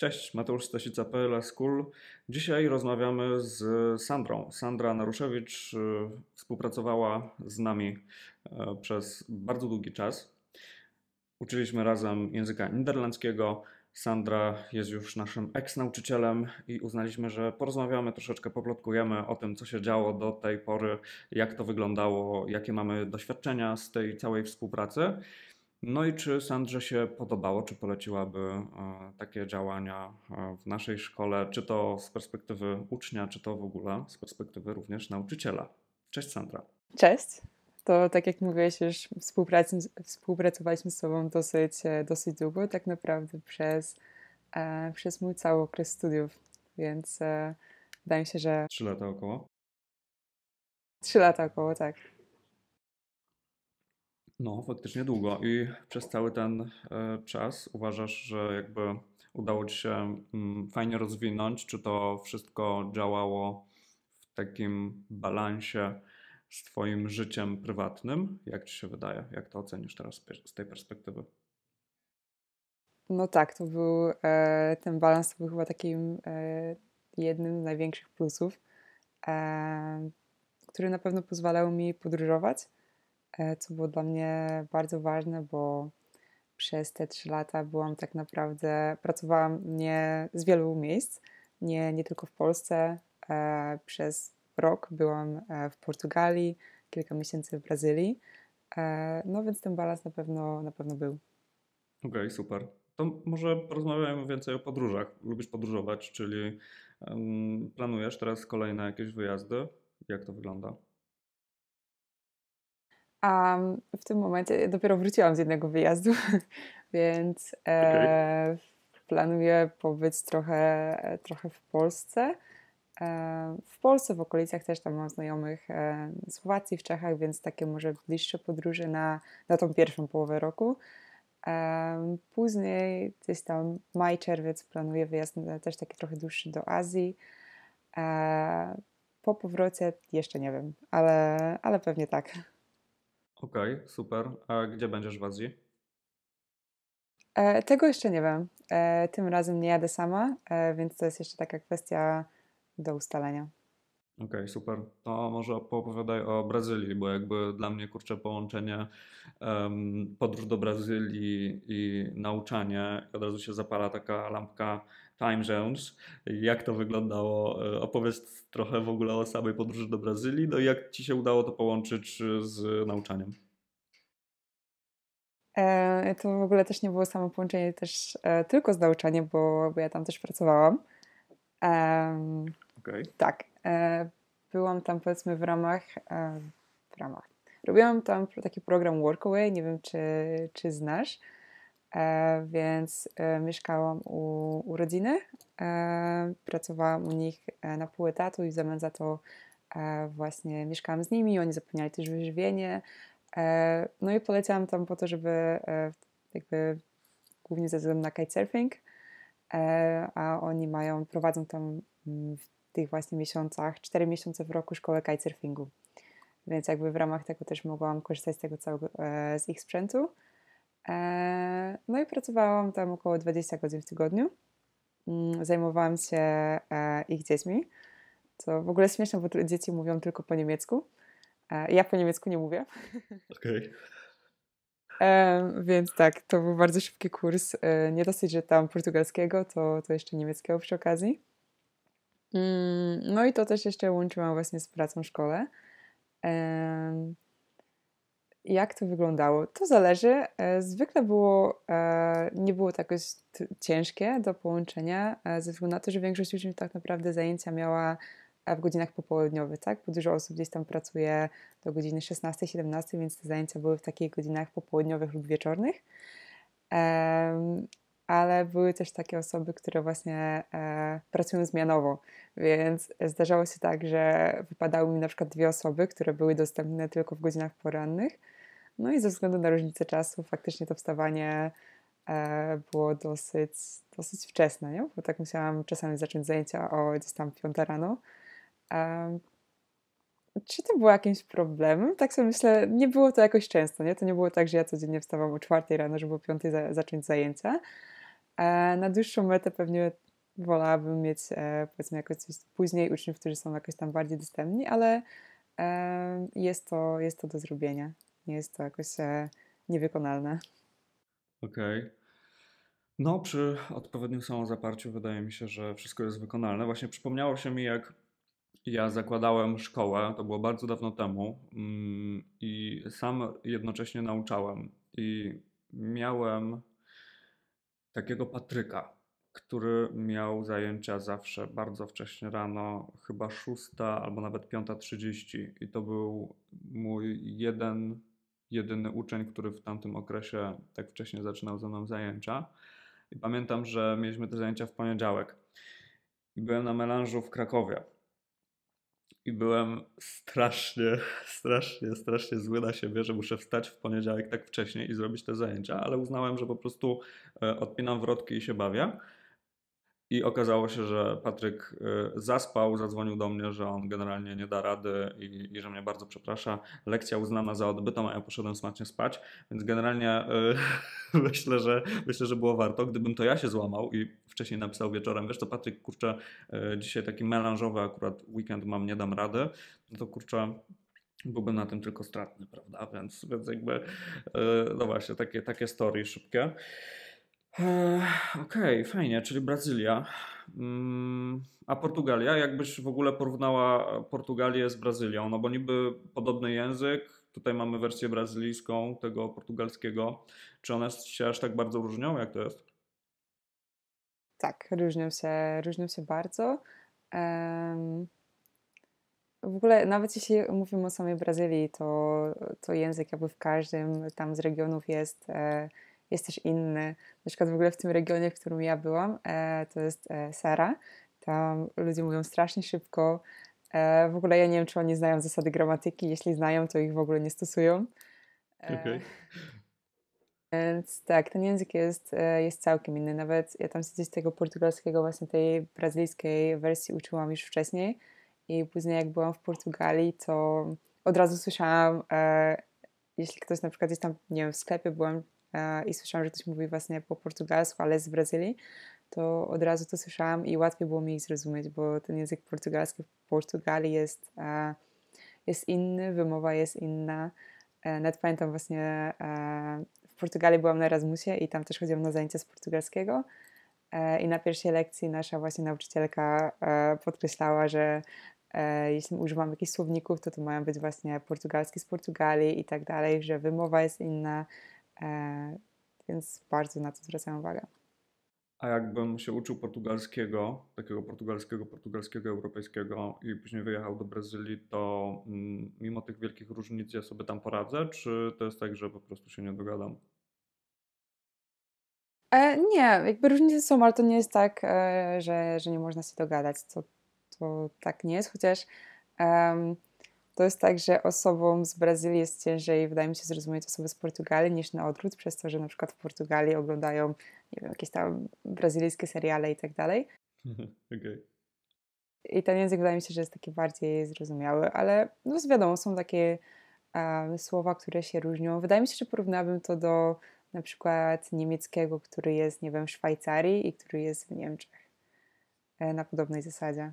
Cześć, Mateusz Stasica.pl, School. Dzisiaj rozmawiamy z Sandrą. Sandra Naruszewicz y, współpracowała z nami y, przez bardzo długi czas. Uczyliśmy razem języka niderlandzkiego. Sandra jest już naszym eks-nauczycielem i uznaliśmy, że porozmawiamy, troszeczkę poplotkujemy o tym, co się działo do tej pory, jak to wyglądało, jakie mamy doświadczenia z tej całej współpracy. No i czy Sandrze się podobało, czy poleciłaby e, takie działania e, w naszej szkole, czy to z perspektywy ucznia, czy to w ogóle z perspektywy również nauczyciela? Cześć Sandra. Cześć. To tak jak mówiłeś, już współpracowaliśmy z tobą dosyć, e, dosyć długo, tak naprawdę przez, przez mój cały okres studiów, więc wydaje mi się, że... Trzy lata około? Trzy lata około, tak. No, faktycznie długo. I przez cały ten e, czas uważasz, że jakby udało Ci się mm, fajnie rozwinąć? Czy to wszystko działało w takim balansie z Twoim życiem prywatnym? Jak Ci się wydaje? Jak to ocenisz teraz z tej perspektywy? No tak, to był e, ten balans, to był chyba takim e, jednym z największych plusów, który na pewno pozwalał mi podróżować co było dla mnie bardzo ważne, bo przez te trzy lata byłam tak naprawdę, pracowałam nie z wielu miejsc, nie, nie tylko w Polsce. E, przez rok byłam e, w Portugalii, kilka miesięcy w Brazylii. E, no więc ten balans na pewno, na pewno był. Okej, okay, super. To może porozmawiajmy więcej o podróżach. Lubisz podróżować, czyli planujesz teraz kolejne jakieś wyjazdy? Jak to wygląda? A w tym momencie dopiero wróciłam z jednego wyjazdu, więc e, okay. planuję pobyć trochę, trochę w Polsce. E, w Polsce, w okolicach też tam mam znajomych w e, Słowacji, w Czechach, więc takie może bliższe podróże na, na tą pierwszą połowę roku. Później gdzieś tam maj, czerwiec planuję wyjazd też taki trochę dłuższy do Azji. Po powrocie jeszcze nie wiem, ale, ale pewnie tak. Okej, super. A gdzie będziesz w Azji? E, tego jeszcze nie wiem. E, tym razem nie jadę sama, e, więc to jest jeszcze taka kwestia do ustalenia. Okej, super. To może poopowiadaj o Brazylii, bo jakby dla mnie kurczę połączenie podróż do Brazylii i nauczanie, od razu się zapala taka lampka time jak to wyglądało. E, opowiedz trochę w ogóle o samej podróży do Brazylii, no i jak Ci się udało to połączyć e, z nauczaniem. E, to w ogóle też nie było samo połączenie też tylko z nauczaniem, bo, bo, ja tam też pracowałam. okay. Tak. byłam tam powiedzmy w ramach, w ramach. Robiłam tam taki program Workaway, nie wiem czy, czy znasz. E, więc e, mieszkałam u, u rodziny, e, pracowałam u nich e, na pół etatu i w zamian za to e, właśnie mieszkałam z nimi, oni zapewniali też wyżywienie. E, no i poleciałam tam po to, żeby jakby głównie ze względu na kitesurfing, a oni mają, prowadzą tam mm, w tych właśnie miesiącach, cztery miesiące w roku szkołę kitesurfingu. Więc jakby w ramach tego też mogłam korzystać z tego całego, z ich sprzętu. E, no i pracowałam tam około 20 godzin w tygodniu. Mm, zajmowałam się e, ich dziećmi, co w ogóle śmieszne, bo dzieci mówią tylko po niemiecku. E, ja po niemiecku nie mówię. Okej. Okay. Więc tak, to był bardzo szybki kurs. Nie dosyć, że tam portugalskiego, to, to jeszcze niemieckiego przy okazji. Mm, no i to też jeszcze łączyłam właśnie z pracą w szkole jak to wyglądało? To zależy. E, zwykle było, e, nie było to jakoś ciężkie do połączenia, e, ze względu na to, że większość uczniów tak naprawdę zajęcia miała w godzinach popołudniowych, tak? Bo dużo osób gdzieś tam pracuje do godziny 16-17, więc te zajęcia były w takich godzinach popołudniowych lub wieczornych ale były też takie osoby, które właśnie e, pracują zmianowo, więc zdarzało się tak, że wypadały mi na przykład dwie osoby, które były dostępne tylko w godzinach porannych, no i ze względu na różnicę czasu faktycznie to wstawanie e, było dosyć, dosyć wczesne, nie? bo tak musiałam czasami zacząć zajęcia o gdzieś tam 5 rano. E, czy to było jakimś problemem? Tak sobie myślę, nie było to jakoś często, nie? To nie było tak, że ja codziennie wstawałam o 4 rano, żeby o 5 za zacząć zajęcia, na dłuższą metę pewnie wolałabym mieć e, powiedzmy jakoś coś później uczniów, którzy są jakoś tam bardziej dostępni, ale e, jest to, jest to do zrobienia. Nie jest to jakoś e, niewykonalne. Okej. Okay. No, przy odpowiednim samozaparciu wydaje mi się, że wszystko jest wykonalne. Właśnie przypomniało się mi, jak ja zakładałem szkołę, to było bardzo dawno temu, mm, i sam jednocześnie nauczałem. I miałem takiego Patryka, który miał zajęcia zawsze bardzo wcześnie rano, chyba 6 albo nawet 5.30 i to był mój jeden, jedyny uczeń, który w tamtym okresie tak wcześnie zaczynał ze mną zajęcia. I pamiętam, że mieliśmy te zajęcia w poniedziałek i byłem na melanżu w Krakowie i byłem strasznie, strasznie, strasznie zły na siebie, że muszę wstać w poniedziałek tak wcześnie i zrobić te zajęcia, ale uznałem, że po prostu e, odpinam wrotki i się bawię. I okazało się, że Patryk y, zaspał, zadzwonił do mnie, że on generalnie nie da rady i, i że mnie bardzo przeprasza. Lekcja uznana za odbytą, a ja poszedłem smacznie spać, więc generalnie yy, myślę, że, myślę, że było warto. Gdybym to ja się złamał i wcześniej napisał wieczorem, wiesz to Patryk, kurczę, yy, dzisiaj taki melanżowy akurat weekend mam, nie dam rady, no to kurczę, byłbym na tym tylko stratny, prawda? Więc, więc jakby, yy, no właśnie, takie, takie story szybkie. Eee, okej, okay, fajnie, czyli Brazylia. Mm, a Portugalia, jakbyś w ogóle porównała e, Portugalię z Brazylią? No bo niby podobny język, tutaj mamy wersję brazylijską tego portugalskiego. Czy one się aż tak bardzo różnią? Jak to jest? Tak, różnią się, różnią się bardzo. w ogóle nawet jeśli mówimy o samej Brazylii, to, to język jakby w każdym tam z regionów jest. E, jest też inny. Na przykład w ogóle w tym regionie, w którym ja byłam, e, to jest e, Sara. Tam ludzie mówią strasznie szybko. E, w ogóle ja nie wiem, czy oni znają zasady gramatyki. Jeśli znają, to ich w ogóle nie stosują. Okay. Więc tak, ten język jest, jest całkiem inny. Nawet ja tam się z tego portugalskiego, właśnie tej brazylijskiej wersji uczyłam już wcześniej. I później jak byłam w Portugalii, to od razu słyszałam, e, jeśli ktoś na przykład jest tam, nie wiem, w sklepie byłam, i słyszałam, że ktoś mówi właśnie po portugalsku, ale z Brazylii, to od razu to słyszałam i łatwiej było mi ich zrozumieć, bo ten język portugalski w Portugalii jest, jest inny, wymowa jest inna. E, nawet pamiętam właśnie e, w Portugalii byłam na Erasmusie i tam też chodziłam na zajęcia z portugalskiego. E, I na pierwszej lekcji nasza właśnie nauczycielka podkreślała, że jeśli używam jakichś słowników, to to mają być właśnie portugalski z Portugalii i tak dalej, że wymowa jest inna, E, więc bardzo na to zwracam uwagę. A jakbym się uczył portugalskiego, takiego portugalskiego, portugalskiego, europejskiego i później wyjechał do Brazylii, to mm, mimo tych wielkich różnic ja sobie tam poradzę, czy to jest tak, że po prostu się nie dogadam? E, nie, jakby różnice są, ale to nie jest tak, e, że, że nie można się dogadać. To, to tak nie jest, chociaż. To jest tak, że osobom z Brazylii jest ciężej, wydaje mi się, zrozumieć osoby z Portugalii niż na odwrót, przez to, że na przykład w Portugalii oglądają, nie wiem, jakieś tam brazylijskie seriale i tak dalej. I ten język wydaje mi się, że jest taki bardziej zrozumiały, ale no wiadomo, są takie um, słowa, które się różnią. Wydaje mi się, że porównałabym to do na przykład niemieckiego, który jest, nie wiem, w Szwajcarii i który jest w Niemczech. E, na podobnej zasadzie.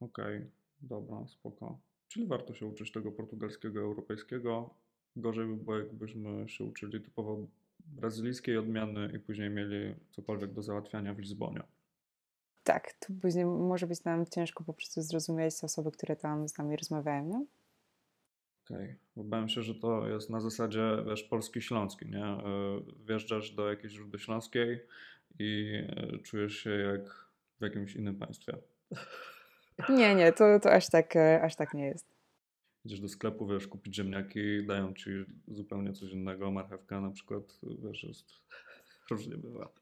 Okej, okay. dobra, spoko. Czyli warto się uczyć tego portugalskiego, europejskiego. Gorzej by było, jakbyśmy się uczyli typowo brazylijskiej odmiany i później mieli cokolwiek do załatwiania w Lizbonie. Tak, to później może być nam ciężko po prostu zrozumieć osoby, które tam z nami rozmawiają, nie? Okej, okay. obawiam się, że to jest na zasadzie, wiesz, polski śląski, nie? E, wjeżdżasz do jakiejś rudy śląskiej i e, czujesz się jak w jakimś innym państwie. Nie, nie, to, to aż, tak, e, aż tak nie jest. Idziesz do sklepu, wiesz, kupić ziemniaki, dają ci zupełnie coś innego, marchewka na przykład, wiesz, jest... różnie bywa.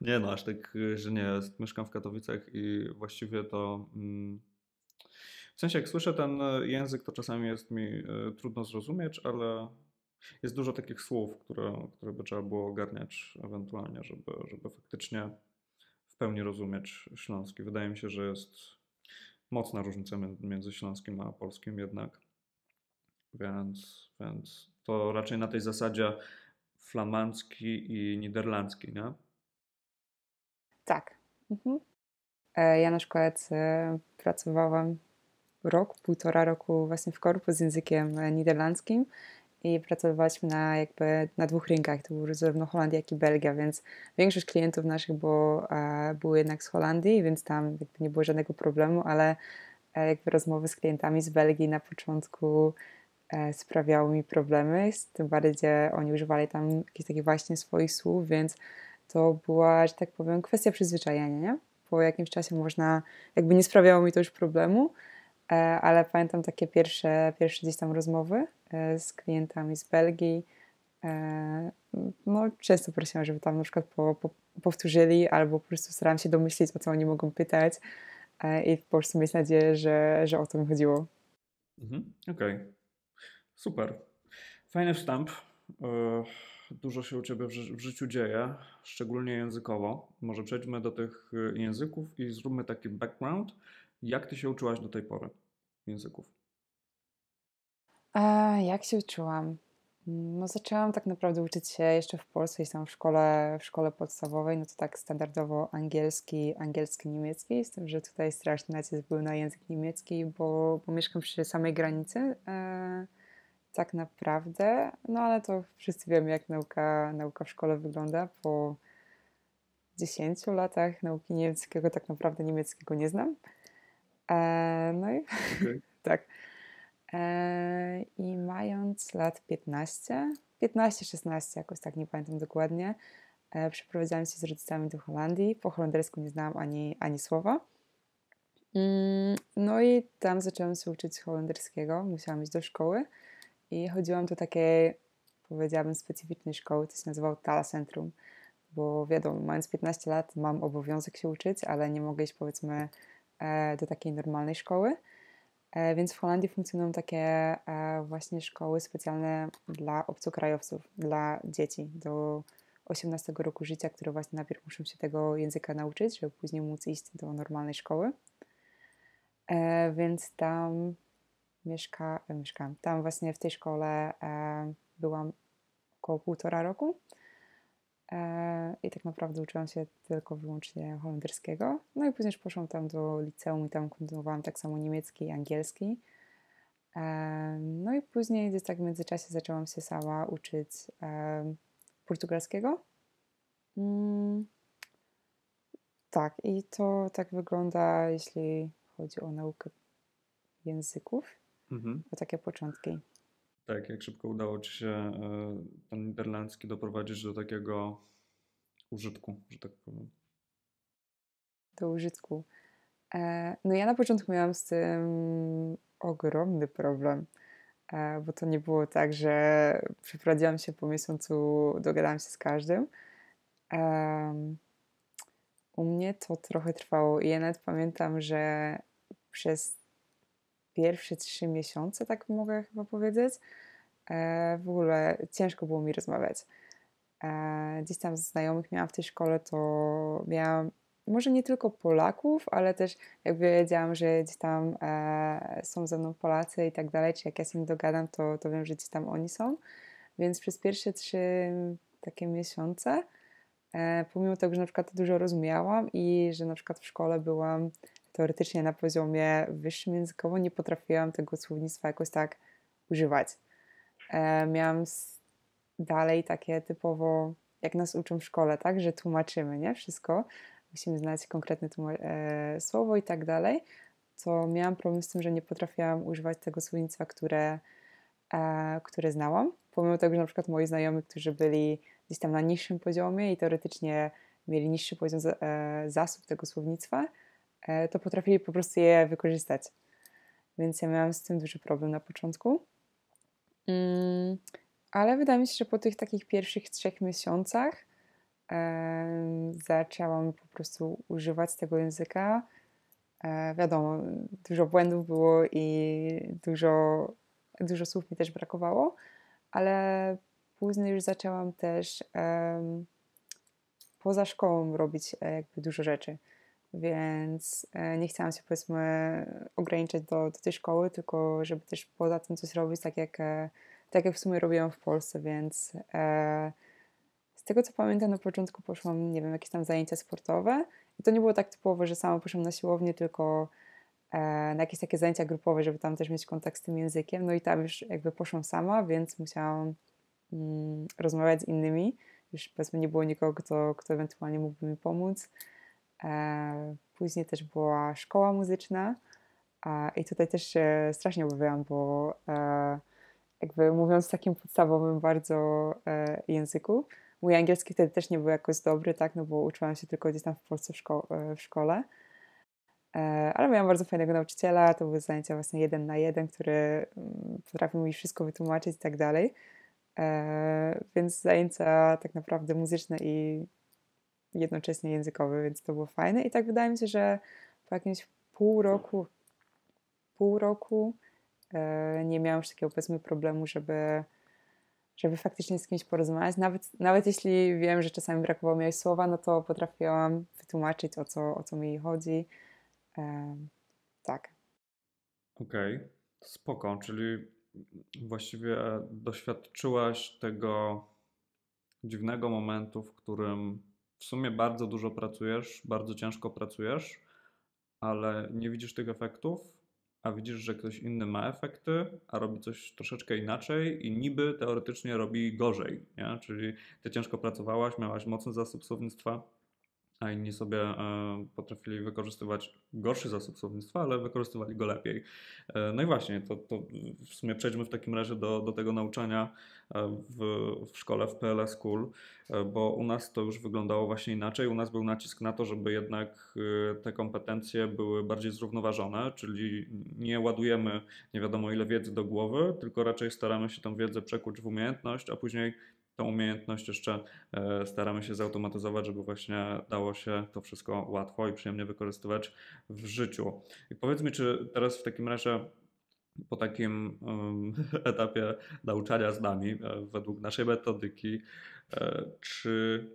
Nie no, aż tak, e, że nie jest. Mieszkam w Katowicach i właściwie to... Mm, w sensie, jak słyszę ten e, język, to czasami jest mi trudno zrozumieć, ale jest dużo takich słów, które, które by trzeba było ogarniać ewentualnie, żeby, żeby faktycznie w pełni rozumieć śląski. Wydaje mi się, że jest mocna różnica między śląskim a polskim jednak. Więc, więc to raczej na tej zasadzie flamandzki i niderlandzki, nie? Tak. Mhm. E, ja na przykład e, pracowałam rok, półtora roku właśnie w korpusie z językiem e, niderlandzkim i pracowaliśmy na jakby na dwóch rynkach, to były zarówno Holandia, jak i Belgia, więc większość klientów naszych było, e, było jednak z Holandii, więc tam nie było żadnego problemu, ale e, jakby rozmowy z klientami z Belgii na początku e, sprawiały mi problemy, z tym bardziej, że oni używali tam jakichś takich właśnie swoich słów, więc to była, że tak powiem, kwestia przyzwyczajenia, nie? Po jakimś czasie można, jakby nie sprawiało mi to już problemu, E, ale pamiętam takie pierwsze, pierwsze gdzieś tam rozmowy e, z klientami z Belgii. E, no, często prosiłam, żeby tam na przykład po, po, powtórzyli, albo po prostu starałam się domyślić, o co oni mogą pytać i po prostu mieć nadzieję, że, że o to mi chodziło. Mhm, Okej, okay. super. Fajny wstęp. Dużo się u Ciebie w życiu dzieje, szczególnie językowo. Może przejdźmy do tych języków i zróbmy taki background. Jak Ty się uczyłaś do tej pory? języków? A, jak się uczyłam? No, zaczęłam tak naprawdę uczyć się jeszcze w Polsce i tam w szkole, w szkole podstawowej, no to tak standardowo angielski, angielski, niemiecki, z tym, że tutaj straszny nacisk był na język niemiecki, bo, bo mieszkam przy samej granicy e, tak naprawdę, no ale to wszyscy wiemy, jak nauka, nauka w szkole wygląda, po 10 latach nauki niemieckiego tak naprawdę niemieckiego nie znam. E, no i okay. tak. E, I mając lat 15, 15-16, jakoś tak nie pamiętam dokładnie, e, przeprowadziłam się z rodzicami do Holandii. Po holendersku nie znałam ani, ani słowa. Mm, no i tam zaczęłam się uczyć holenderskiego. Musiałam iść do szkoły i chodziłam do takiej, powiedziałabym, specyficznej szkoły, to się nazywało Tala Centrum, bo wiadomo, mając 15 lat mam obowiązek się uczyć, ale nie mogę iść powiedzmy E, do takiej normalnej szkoły. E, więc w Holandii funkcjonują takie e, właśnie szkoły specjalne dla obcokrajowców, dla dzieci do 18 roku życia, które właśnie najpierw muszą się tego języka nauczyć, żeby później móc iść do normalnej szkoły. Więc tam mieszka, mieszkałam. Tam właśnie w tej szkole byłam około półtora roku. E, I tak naprawdę uczyłam się tylko wyłącznie holenderskiego. No i później poszłam tam do liceum i tam kontynuowałam tak samo niemiecki i angielski. E, no i później gdzieś tak w międzyczasie zaczęłam się sama uczyć e, portugalskiego. Mm. Tak, i to tak wygląda, jeśli chodzi o naukę języków, mhm. o takie początki tak, jak szybko udało Ci się e, ten niderlandzki doprowadzić do takiego użytku, że tak powiem? Do użytku. E, no ja na początku miałam z tym ogromny problem, e, bo to nie było tak, że przeprowadziłam się po miesiącu, dogadałam się z każdym. U mnie to trochę trwało i ja nawet pamiętam, że przez pierwsze trzy miesiące, tak mogę chyba powiedzieć, e, w ogóle ciężko było mi rozmawiać. E, gdzieś tam znajomych miałam w tej szkole, to miałam może nie tylko Polaków, ale też jak wiedziałam, że gdzieś tam e, są ze mną Polacy i tak dalej, czy jak ja się im dogadam, to, to wiem, że gdzieś tam oni są. Więc przez pierwsze trzy takie miesiące, pomimo tego, że na przykład dużo rozumiałam i że na przykład w szkole byłam teoretycznie na poziomie wyższym językowo nie potrafiłam tego słownictwa jakoś tak używać. E, miałam dalej takie typowo, jak nas uczą w szkole, tak, że tłumaczymy, nie? Wszystko. Musimy znać konkretne e, słowo i tak dalej. To miałam problem z tym, że nie potrafiłam używać tego słownictwa, które, e, które znałam. Pomimo tego, że na przykład moi znajomi, którzy byli gdzieś tam na niższym poziomie i teoretycznie mieli niższy poziom za, e, zasób tego słownictwa, E, to potrafili po prostu je wykorzystać. Więc ja miałam z tym duży problem na początku. Mm, ale wydaje mi się, że po tych takich pierwszych trzech miesiącach e, zaczęłam po prostu używać tego języka. E, wiadomo, dużo błędów było i dużo, dużo słów mi też brakowało, ale później już zaczęłam też poza szkołą robić jakby dużo rzeczy więc e, nie chciałam się powiedzmy ograniczać do, do tej szkoły, tylko żeby też poza tym coś robić, tak jak, e, tak jak w sumie robiłam w Polsce, więc e, z tego co pamiętam na początku poszłam, nie wiem, jakieś tam zajęcia sportowe i to nie było tak typowo, że sama poszłam na siłownię, tylko e, na jakieś takie zajęcia grupowe, żeby tam też mieć kontakt z tym językiem, no i tam już jakby poszłam sama, więc musiałam mm, rozmawiać z innymi, już powiedzmy nie było nikogo, kto, kto ewentualnie mógłby mi pomóc, E, później też była szkoła muzyczna i tutaj też się strasznie obawiałam, bo e, jakby mówiąc w takim podstawowym bardzo e, języku, mój angielski wtedy też nie był jakoś dobry, tak, no bo uczyłam się tylko gdzieś tam w Polsce w, szko w szkole. Ale miałam bardzo fajnego nauczyciela, to były zajęcia właśnie jeden na jeden, który mm, potrafił mi wszystko wytłumaczyć i tak dalej. Więc zajęcia tak naprawdę muzyczne i jednocześnie językowy, więc to było fajne. I tak wydaje mi się, że po jakimś pół roku, pół roku e, nie miałam już takiego powiedzmy problemu, żeby, żeby faktycznie z kimś porozmawiać. Nawet, nawet jeśli wiem, że czasami brakowało mi słowa, no to potrafiłam wytłumaczyć o co, o co mi chodzi. E, tak. Okej, okay. spoko, czyli właściwie doświadczyłaś tego dziwnego momentu, w którym w sumie bardzo dużo pracujesz, bardzo ciężko pracujesz, ale nie widzisz tych efektów, a widzisz, że ktoś inny ma efekty, a robi coś troszeczkę inaczej i niby teoretycznie robi gorzej. Nie? Czyli ty ciężko pracowałaś, miałaś mocne zasób słownictwa, a inni sobie e, potrafili wykorzystywać gorszy zasób słownictwa, ale wykorzystywali go lepiej. E, no i właśnie, to, to, w sumie przejdźmy w takim razie do, do tego nauczania e, w, w szkole, w PLS e School, e, bo u nas to już wyglądało właśnie inaczej. U nas był nacisk na to, żeby jednak te kompetencje były bardziej zrównoważone, czyli nie ładujemy nie wiadomo ile wiedzy do głowy, tylko raczej staramy się tę wiedzę przekuć w umiejętność, a później tą umiejętność jeszcze e, staramy się zautomatyzować, żeby właśnie dało się to wszystko łatwo i przyjemnie wykorzystywać w życiu. I powiedz mi, czy teraz w takim razie po takim etapie nauczania z nami, e, według naszej metodyki, e, czy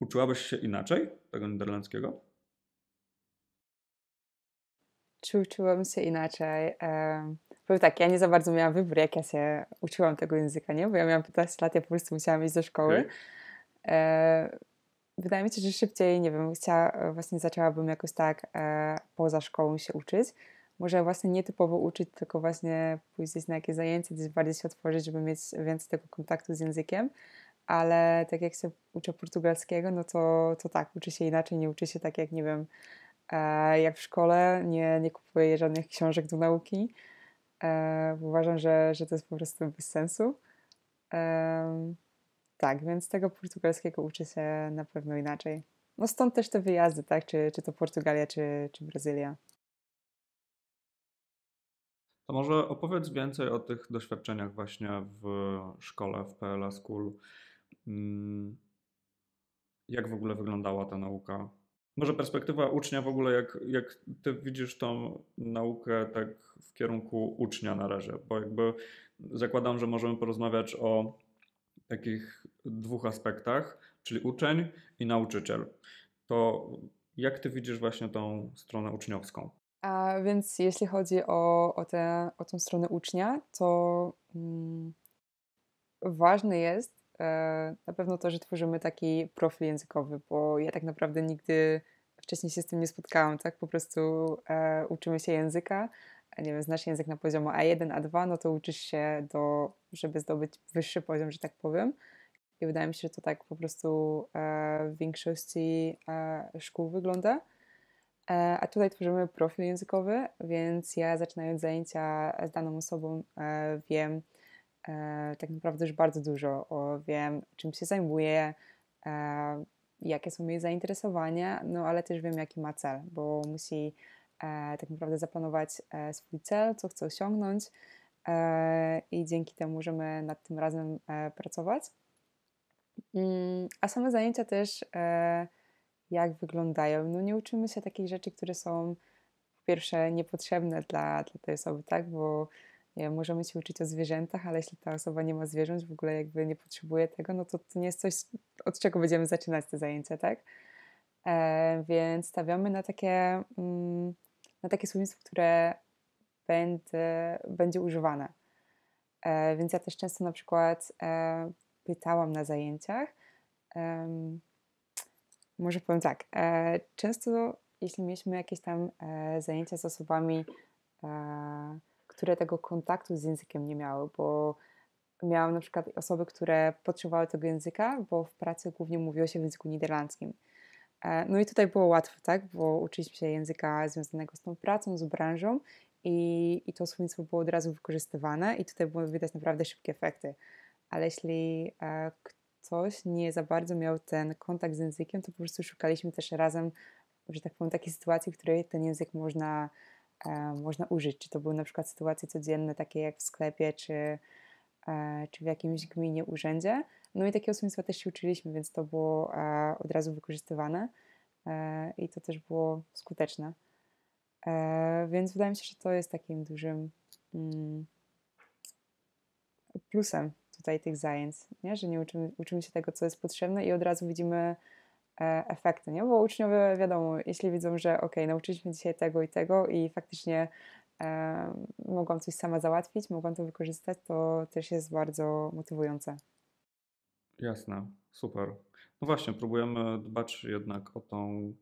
uczyłabyś się inaczej tego niderlandzkiego? czy uczyłam się inaczej? E, powiem tak, ja nie za bardzo miałam wybór, jak ja się uczyłam tego języka, nie? Bo ja miałam 15 lat, ja po prostu musiałam iść do szkoły. E, wydaje mi się, że szybciej, nie wiem, chciała, właśnie zaczęłabym jakoś tak e, poza szkołą się uczyć. Może właśnie nietypowo uczyć, tylko właśnie pójść na jakieś zajęcia, gdzieś bardziej się otworzyć, żeby mieć więcej tego kontaktu z językiem. Ale tak jak się uczę portugalskiego, no to, to tak, uczy się inaczej, nie uczy się tak jak, nie wiem, jak w szkole. Nie, nie kupuję żadnych książek do nauki. E, uważam, że, że to jest po prostu bez sensu. Tak, więc tego portugalskiego uczy się na pewno inaczej. No stąd też te wyjazdy, tak? Czy, czy to Portugalia, czy, czy Brazylia. To może opowiedz więcej o tych doświadczeniach właśnie w szkole, w PLA School. Mm, jak w ogóle wyglądała ta nauka? może perspektywa ucznia w ogóle, jak, jak ty widzisz tą naukę tak w kierunku ucznia na razie, bo jakby zakładam, że możemy porozmawiać o takich dwóch aspektach, czyli uczeń i nauczyciel. To jak ty widzisz właśnie tą stronę uczniowską? A więc jeśli chodzi o, o, tę, o stronę ucznia, to mm, ważne jest, E, na pewno to, że tworzymy taki profil językowy, bo ja tak naprawdę nigdy wcześniej się z tym nie spotkałam, tak? Po prostu e, uczymy się języka, e, nie wiem, znasz język na poziomie A1, A2, no to uczysz się do, żeby zdobyć wyższy poziom, że tak powiem. I wydaje mi się, że to tak po prostu e, w większości e, szkół wygląda. E, a tutaj tworzymy profil językowy, więc ja zaczynając zajęcia z daną osobą wiem, e, tak naprawdę już bardzo dużo. O, wiem, czym się zajmuje, e, jakie są jej zainteresowania, no ale też wiem, jaki ma cel, bo musi e, tak naprawdę zaplanować e, swój cel, co chce osiągnąć e, i dzięki temu możemy nad tym razem e, pracować. Mm, a same zajęcia też, jak wyglądają, no nie uczymy się takich rzeczy, które są po pierwsze niepotrzebne dla, dla tej osoby, tak, bo nie wiem, możemy się uczyć o zwierzętach, ale jeśli ta osoba nie ma zwierząt, w ogóle jakby nie potrzebuje tego, no to to nie jest coś, od czego będziemy zaczynać te zajęcia, tak? E, więc stawiamy na takie, mm, na takie słownictwo, które będzie, będzie używane. E, więc ja też często na przykład e, pytałam na zajęciach, może powiem tak, e, często jeśli mieliśmy jakieś tam e, zajęcia z osobami, e, które tego kontaktu z językiem nie miały, bo miałam na przykład osoby, które potrzebowały tego języka, bo w pracy głównie mówiło się w języku niderlandzkim. E, no i tutaj było łatwo, tak, bo uczyliśmy się języka związanego z tą pracą, z branżą i, i to słownictwo było od razu wykorzystywane i tutaj było widać naprawdę szybkie efekty. Ale jeśli e, ktoś nie za bardzo miał ten kontakt z językiem, to po prostu szukaliśmy też razem, że tak powiem, takiej sytuacji, w której ten język można E, można użyć. Czy to były na przykład sytuacje codzienne, takie jak w sklepie, czy, e, czy w jakimś gminie, urzędzie. No i takie słownictwa też się uczyliśmy, więc to było e, od razu wykorzystywane i to też było skuteczne. Więc wydaje mi się, że to jest takim dużym mm, plusem tutaj tych zajęć, nie? że nie uczymy, uczymy się tego, co jest potrzebne i od razu widzimy E, efekty, nie? Bo uczniowie, wiadomo, jeśli widzą, że ok, nauczyliśmy dzisiaj tego i tego i faktycznie e, mogłam coś sama załatwić, mogłam to wykorzystać, to też jest bardzo motywujące. Jasne, super. No właśnie, próbujemy dbać jednak o tą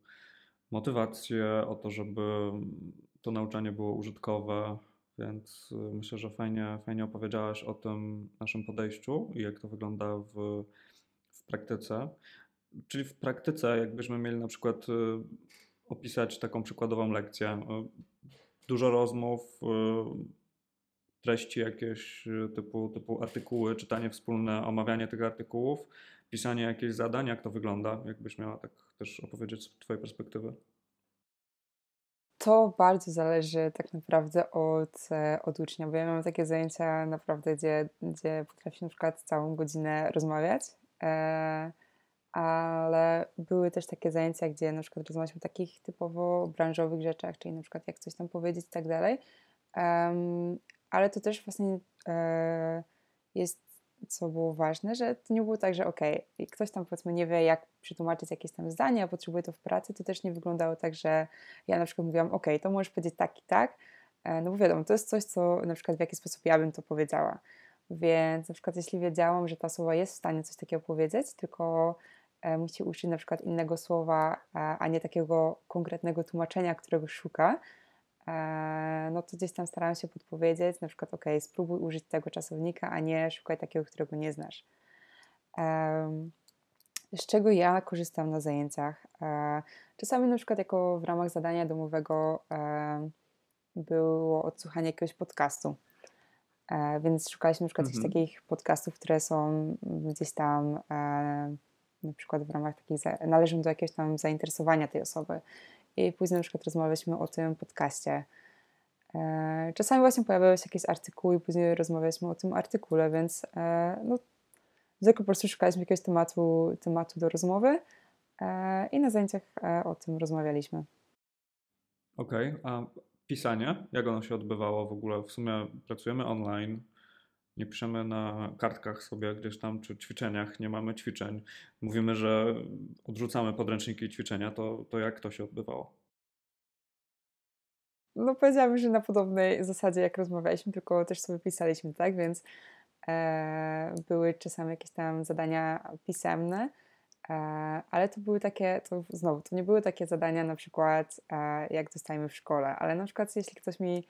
motywację, o to, żeby to nauczanie było użytkowe, więc y, myślę, że fajnie, fajnie opowiedziałaś o tym naszym podejściu i jak to wygląda w, w praktyce. Czyli w praktyce, jakbyśmy mieli na przykład y, opisać taką przykładową lekcję, y, dużo rozmów, y, treści jakieś typu, typu artykuły, czytanie wspólne, omawianie tych artykułów, pisanie jakichś zadań, jak to wygląda, jakbyś miała tak też opowiedzieć z Twojej perspektywy? To bardzo zależy tak naprawdę od, e, od ucznia, bo ja mam takie zajęcia naprawdę, gdzie, gdzie potrafię na przykład całą godzinę rozmawiać. E, ale były też takie zajęcia, gdzie na przykład rozmawialiśmy o takich typowo branżowych rzeczach, czyli na przykład jak coś tam powiedzieć i tak dalej. Um, ale to też właśnie e, jest, co było ważne, że to nie było tak, że okej, okay, ktoś tam powiedzmy nie wie, jak przetłumaczyć jakieś tam zdanie, a potrzebuje to w pracy, to też nie wyglądało tak, że ja na przykład mówiłam, okej, okay, to możesz powiedzieć tak i tak, e, no bo wiadomo, to jest coś, co na przykład w jaki sposób ja bym to powiedziała. Więc na przykład jeśli wiedziałam, że ta osoba jest w stanie coś takiego powiedzieć, tylko E, musi uczyć na przykład innego słowa, e, a nie takiego konkretnego tłumaczenia, którego szuka, e, no to gdzieś tam starałam się podpowiedzieć, na przykład, ok, spróbuj użyć tego czasownika, a nie szukaj takiego, którego nie znasz. Z czego ja korzystam na zajęciach? Czasami na przykład jako w ramach zadania domowego było odsłuchanie jakiegoś podcastu. Więc szukaliśmy na przykład mhm. jakichś takich podcastów, które są gdzieś tam na przykład w ramach takich, należą do jakiegoś tam zainteresowania tej osoby. I później na przykład rozmawialiśmy o tym podcaście. E, czasami właśnie pojawiały się jakieś artykuły i później rozmawialiśmy o tym artykule, więc e, no, zwykle po prostu szukaliśmy jakiegoś tematu, tematu do rozmowy e, i na zajęciach o tym rozmawialiśmy. Okej, okay, a pisanie, jak ono się odbywało w ogóle? W sumie pracujemy online, nie piszemy na kartkach sobie gdzieś tam, czy ćwiczeniach, nie mamy ćwiczeń, mówimy, że odrzucamy podręczniki i ćwiczenia, to, to jak to się odbywało? No powiedziałabym, że na podobnej zasadzie jak rozmawialiśmy, tylko też sobie pisaliśmy, tak? Więc e, były czasami jakieś tam zadania pisemne, e, ale to były takie, to znowu, to nie były takie zadania na przykład e, jak dostajemy w szkole, ale na przykład jeśli ktoś mi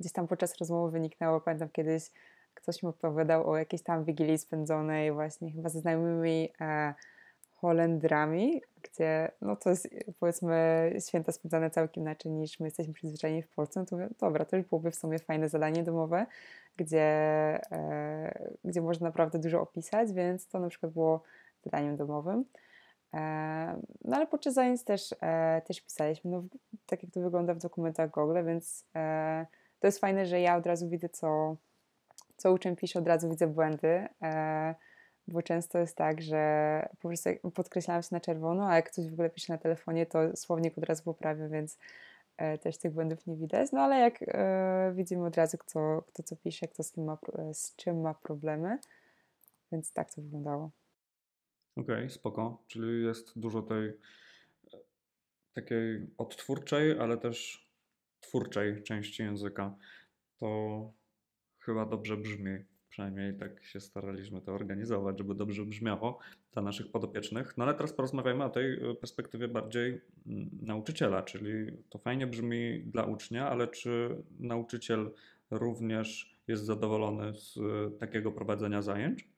gdzieś tam podczas rozmowy wyniknęło, pamiętam kiedyś, ktoś mi opowiadał o jakiejś tam wigilii spędzonej właśnie chyba ze znajomymi e, Holendrami, gdzie no to jest powiedzmy święta spędzane całkiem inaczej niż my jesteśmy przyzwyczajeni w Polsce, no to mówię, dobra, to już byłoby w sumie fajne zadanie domowe, gdzie, e, gdzie można naprawdę dużo opisać, więc to na przykład było zadaniem domowym. E, no ale podczas zajęć też, e, też pisaliśmy, no tak jak to wygląda w dokumentach Google, więc e, to jest fajne, że ja od razu widzę, co, co uczeń pisze, od razu widzę błędy, e, bo często jest tak, że po prostu podkreślam się na czerwono, a jak ktoś w ogóle pisze na telefonie, to słownik od razu poprawia, więc e, też tych błędów nie widać. No ale jak e, widzimy od razu, kto, kto co pisze, kto z, kim ma, z czym ma problemy, więc tak to wyglądało. Okej, okay, spoko. Czyli jest dużo tej takiej odtwórczej, ale też twórczej części języka. To chyba dobrze brzmi. Przynajmniej tak się staraliśmy to organizować, żeby dobrze brzmiało dla naszych podopiecznych. No ale teraz porozmawiajmy o tej e, perspektywie bardziej mm, nauczyciela, czyli to fajnie brzmi dla ucznia, ale czy nauczyciel również jest zadowolony z e, takiego prowadzenia zajęć?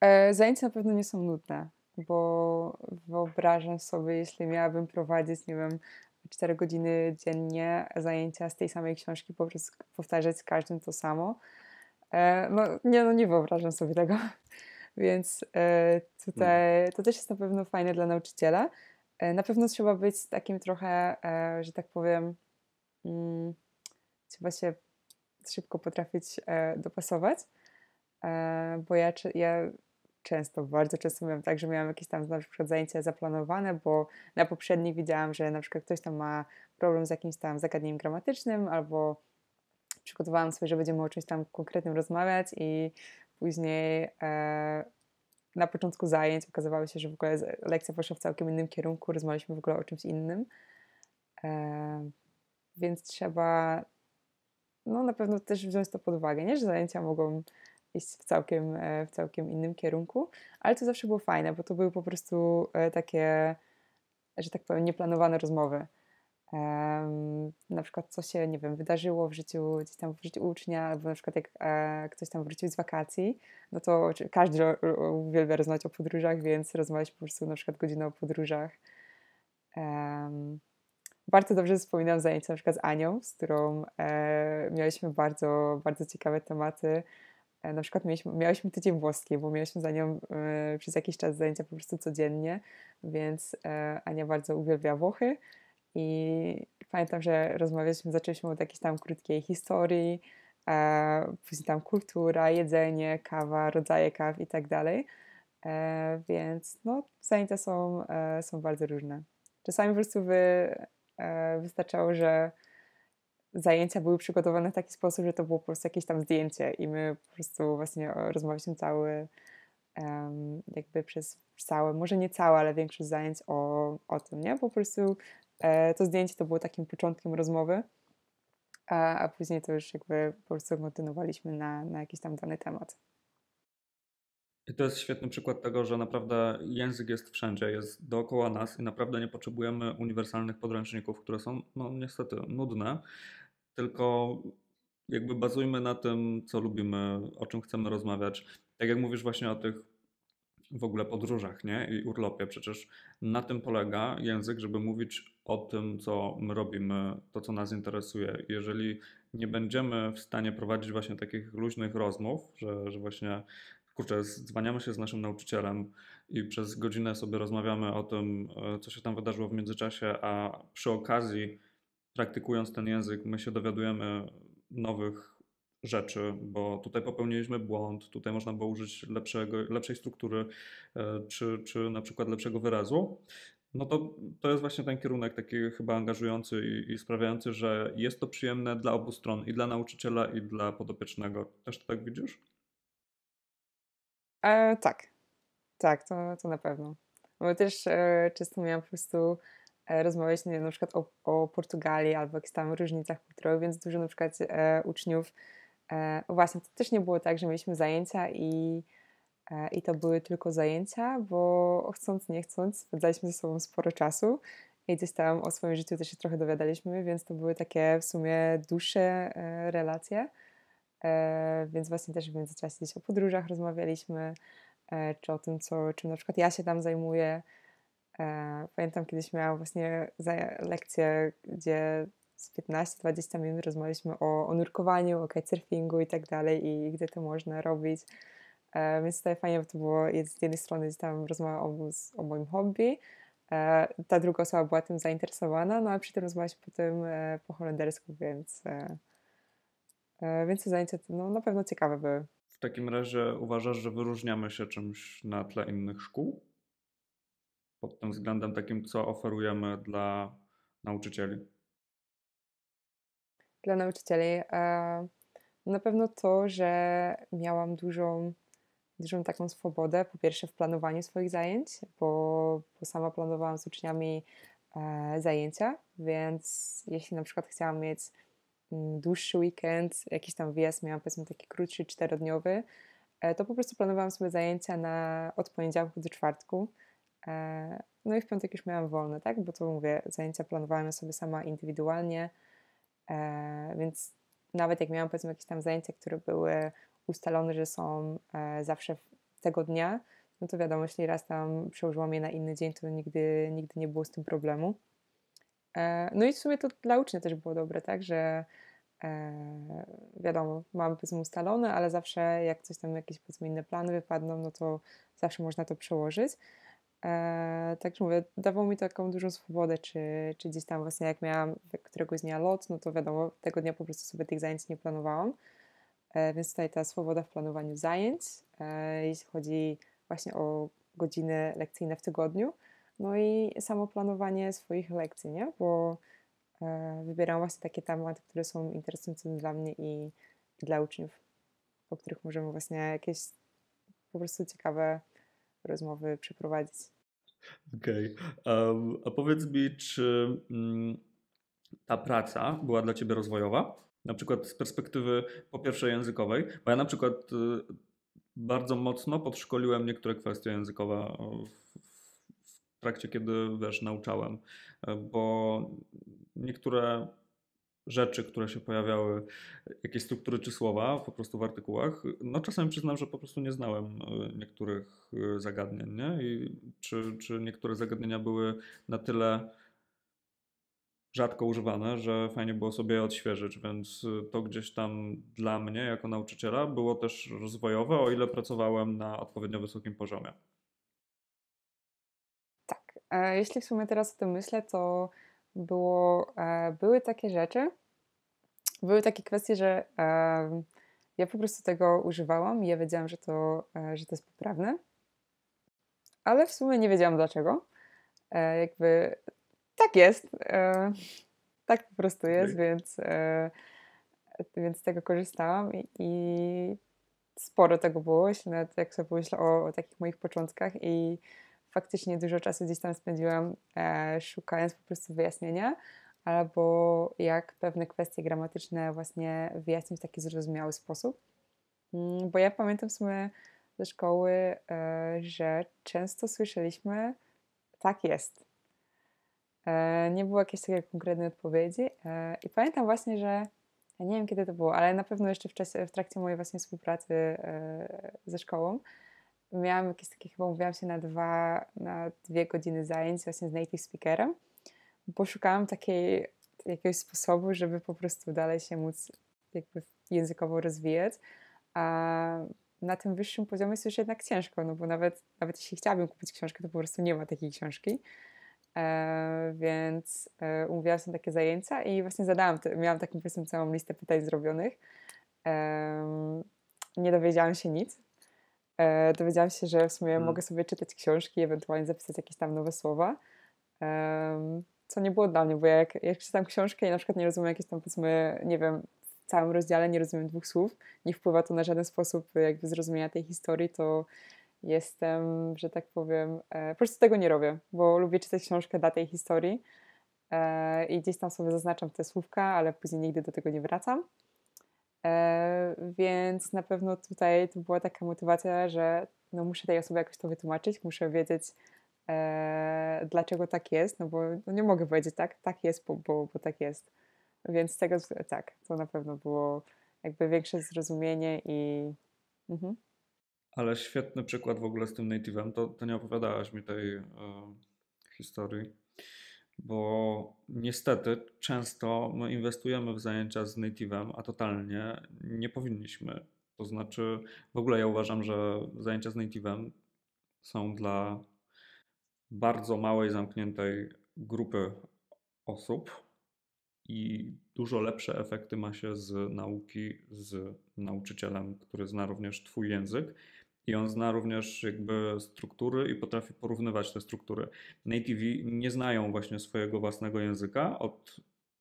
E, zajęcia na pewno nie są nudne, bo wyobrażam sobie, jeśli miałabym prowadzić, nie wiem, 4 godziny dziennie zajęcia z tej samej książki, po prostu powtarzać z każdym to samo. E, no nie, no nie wyobrażam sobie tego. Więc e, tutaj hmm. to też jest na pewno fajne dla nauczyciela. E, na pewno trzeba być takim trochę, że tak powiem, mm, trzeba się szybko potrafić dopasować, bo ja, ja często, bardzo często miałam tak, że miałam jakieś tam na przykład zajęcia zaplanowane, bo na poprzednich widziałam, że na przykład ktoś tam ma problem z jakimś tam zagadnieniem gramatycznym albo przygotowałam sobie, że będziemy o czymś tam konkretnym rozmawiać i później e, na początku zajęć okazywało się, że w ogóle lekcja poszła w całkiem innym kierunku, rozmawialiśmy w ogóle o czymś innym. E, więc trzeba no, na pewno też wziąć to pod uwagę, nie? że zajęcia mogą iść w całkiem, e, w całkiem innym kierunku, ale to zawsze było fajne, bo to były po prostu e, takie, że tak powiem, nieplanowane rozmowy. Um, na przykład co się, nie wiem, wydarzyło w życiu gdzieś tam w życiu ucznia, albo na przykład jak e, ktoś tam wrócił z wakacji, no to każdy uwielbia rozmawiać o podróżach, więc rozmawiać po prostu na przykład godzinę o podróżach. Um, bardzo dobrze wspominam zajęcia na przykład z Anią, z którą e, mieliśmy bardzo, bardzo ciekawe tematy E, na przykład mieliśmy, miałyśmy tydzień włoski, bo mieliśmy za nią e, przez jakiś czas zajęcia po prostu codziennie, więc e, Ania bardzo uwielbia Włochy i pamiętam, że rozmawialiśmy, zaczęliśmy od jakiejś tam krótkiej historii, później tam kultura, jedzenie, kawa, rodzaje kaw i tak dalej. Więc no, zajęcia są, są bardzo różne. Czasami po prostu wy, wystarczało, że zajęcia były przygotowane w taki sposób, że to było po prostu jakieś tam zdjęcie i my po prostu właśnie e, rozmawialiśmy cały, um, jakby przez całe, może nie całe, ale większość zajęć o, o tym, nie? Po prostu e, to zdjęcie to było takim początkiem rozmowy, a, a później to już jakby po prostu kontynuowaliśmy na, na jakiś tam dany temat. I to jest świetny przykład tego, że naprawdę język jest wszędzie, jest dookoła nas i naprawdę nie potrzebujemy uniwersalnych podręczników, które są no, niestety nudne, tylko jakby bazujmy na tym, co lubimy, o czym chcemy rozmawiać. Tak jak mówisz właśnie o tych w ogóle podróżach nie? i urlopie. Przecież na tym polega język, żeby mówić o tym, co my robimy, to, co nas interesuje. Jeżeli nie będziemy w stanie prowadzić właśnie takich luźnych rozmów, że, że właśnie kurczę, dzwaniamy się z naszym nauczycielem i przez godzinę sobie rozmawiamy o tym, e, co się tam wydarzyło w międzyczasie, a przy okazji praktykując ten język, my się dowiadujemy nowych rzeczy, bo tutaj popełniliśmy błąd, tutaj można było użyć lepszego, lepszej struktury, e, czy, czy na przykład lepszego wyrazu. No to, to jest właśnie ten kierunek taki chyba angażujący i, i, sprawiający, że jest to przyjemne dla obu stron, i dla nauczyciela, i dla podopiecznego. Też to tak widzisz? E, tak. Tak, to, to na pewno. Bo też e, często miałam po prostu E, rozmawiać nie, na przykład o, o Portugalii albo jakichś tam różnicach kulturowych, więc dużo na przykład e, uczniów e, właśnie to też nie było tak, że mieliśmy zajęcia i, e, i to były tylko zajęcia, bo chcąc nie chcąc spędzaliśmy ze sobą sporo czasu i coś tam o swoim życiu też się trochę dowiadaliśmy, więc to były takie w sumie dłuższe e, relacje, e, więc właśnie też w międzyczasie gdzieś o podróżach rozmawialiśmy, czy o tym, co, czym na przykład ja się tam zajmuję, E, pamiętam kiedyś miałam właśnie lekcję, gdzie z 15-20 minut rozmawialiśmy o, o nurkowaniu, o kitesurfingu i tak dalej i gdzie to można robić. E, więc tutaj fajnie, bo to było z jednej strony tam rozmowa o, o moim hobby, e, ta druga osoba była tym zainteresowana, no a przy tym rozmawialiśmy po tym po holendersku, więc, więc te zajęcia no, na pewno ciekawe były. W takim razie uważasz, że wyróżniamy się czymś na tle innych szkół? pod tym względem takim, co oferujemy dla nauczycieli? Dla nauczycieli e, na pewno to, że miałam dużą, dużą taką swobodę, po pierwsze w planowaniu swoich zajęć, bo, bo sama planowałam z uczniami e, zajęcia, więc jeśli na przykład chciałam mieć mm, dłuższy weekend, jakiś tam wyjazd miałam powiedzmy taki krótszy, czterodniowy, e, to po prostu planowałam sobie zajęcia na, od poniedziałku do czwartku E, no i w piątek już miałam wolne, tak? Bo to mówię, zajęcia planowałam sobie sama indywidualnie, e, więc nawet jak miałam powiedzmy jakieś tam zajęcia, które były ustalone, że są e, zawsze tego dnia, no to wiadomo, jeśli raz tam przełożyłam je na inny dzień, to nigdy, nigdy nie było z tym problemu. No i w sumie to dla ucznia też było dobre, tak, że wiadomo, mam powiedzmy ustalone, ale zawsze jak coś tam, jakieś powiedzmy inne plany wypadną, no to zawsze można to przełożyć. E, także mówię, dawał mi taką dużą swobodę, czy, czy gdzieś tam właśnie jak miałam któregoś dnia lot, no to wiadomo, tego dnia po prostu sobie tych zajęć nie planowałam. E, więc tutaj ta swoboda w planowaniu zajęć, e, jeśli chodzi właśnie o godziny lekcyjne w tygodniu, no i samo planowanie swoich lekcji, nie? Bo e, wybieram właśnie takie tematy, które są interesujące dla mnie i, i dla uczniów, po których możemy właśnie jakieś po prostu ciekawe rozmowy przeprowadzić. Okej. Okay. a powiedz mi, czy mm, ta praca była dla ciebie rozwojowa? Na przykład z perspektywy po pierwsze językowej, bo ja na przykład y, bardzo mocno podszkoliłem niektóre kwestie językowe e, w, w trakcie, kiedy wiesz, nauczałem, e, bo niektóre rzeczy, które się pojawiały, jakieś struktury czy słowa po prostu w artykułach, no czasami przyznam, że po prostu nie znałem y, niektórych y, zagadnień, nie? I czy, czy niektóre zagadnienia były na tyle rzadko używane, że fajnie było sobie je odświeżyć, więc y, to gdzieś tam dla mnie jako nauczyciela było też rozwojowe, o ile pracowałem na odpowiednio wysokim poziomie. Tak, e, jeśli w sumie teraz o tym myślę, to było, e, były takie rzeczy, były takie kwestie, że e, ja po prostu tego używałam i ja wiedziałam, że to, e, że to jest poprawne, ale w sumie nie wiedziałam dlaczego. E, jakby tak jest. E, tak po prostu jest, okay. więc, e, więc z tego korzystałam i, i, sporo tego było, jeśli nawet jak sobie pomyślę o, o takich moich początkach i faktycznie dużo czasu gdzieś tam spędziłam e, szukając po prostu wyjaśnienia, albo jak pewne kwestie gramatyczne właśnie wyjaśnić w taki zrozumiały sposób. Mm, bo ja pamiętam w sumie ze szkoły, e, że często słyszeliśmy tak jest. E, nie było jakiejś takiej konkretnej odpowiedzi e, i pamiętam właśnie, że ja nie wiem kiedy to było, ale na pewno jeszcze w, czasie, w trakcie mojej właśnie współpracy ze szkołą miałam jakieś takie, chyba umówiłam się na, dwa, na dwie godziny zajęć właśnie z native speakerem poszukałam takiej, jakiegoś sposobu, żeby po prostu dalej się móc jakby językowo rozwijać, a na tym wyższym poziomie jest już jednak ciężko, no bo nawet, nawet jeśli chciałabym kupić książkę, to po prostu nie ma takiej książki. E, więc e, umówiłam się na takie zajęcia i właśnie zadałam, te, miałam taką prostu całą listę pytań zrobionych. E, nie dowiedziałam się nic. E, dowiedziałam się, że w sumie hmm. mogę sobie czytać książki, ewentualnie zapisać jakieś tam nowe słowa. E, co nie było dla mnie, bo ja jak, jak czytam książkę i na przykład nie rozumiem jakieś tam powiedzmy, nie wiem, w całym rozdziale nie rozumiem dwóch słów, nie wpływa to na żaden sposób jakby zrozumienia tej historii, to jestem, że tak powiem, e, po prostu tego nie robię, bo lubię czytać książkę dla tej historii e, i gdzieś tam sobie zaznaczam te słówka, ale później nigdy do tego nie wracam. E, więc na pewno tutaj to była taka motywacja, że no muszę tej osobie jakoś to wytłumaczyć, muszę wiedzieć, E, dlaczego tak jest, no bo no nie mogę powiedzieć tak, tak jest, bo, bo, bo tak jest. Więc z tego, tak, to na pewno było jakby większe zrozumienie i... Mhm. Ale świetny przykład w ogóle z tym native'em, to, to nie opowiadałaś mi tej e, historii, bo niestety często my no, inwestujemy w zajęcia z native'em, a totalnie nie powinniśmy. To znaczy, w ogóle ja uważam, że zajęcia z native'em są dla bardzo małej, zamkniętej grupy osób i dużo lepsze efekty ma się z nauki z nauczycielem, który zna również Twój język i on zna również jakby struktury i potrafi porównywać te struktury. Native nie znają właśnie swojego własnego języka od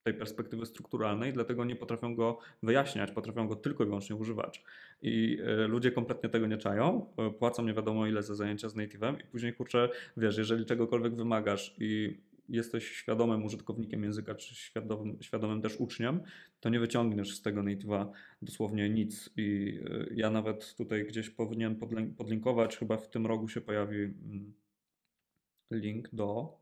tej perspektywy strukturalnej, dlatego nie potrafią go wyjaśniać, potrafią go tylko i wyłącznie używać. I e, ludzie kompletnie tego nie czają, e, płacą nie wiadomo ile za zajęcia z native'em i później, kurczę, wiesz, jeżeli czegokolwiek wymagasz i jesteś świadomym użytkownikiem języka, czy świadomym, świadomym też uczniem, to nie wyciągniesz z tego native'a dosłownie nic. I e, ja nawet tutaj gdzieś powinien podlinkować, chyba w tym rogu się pojawi mm, link do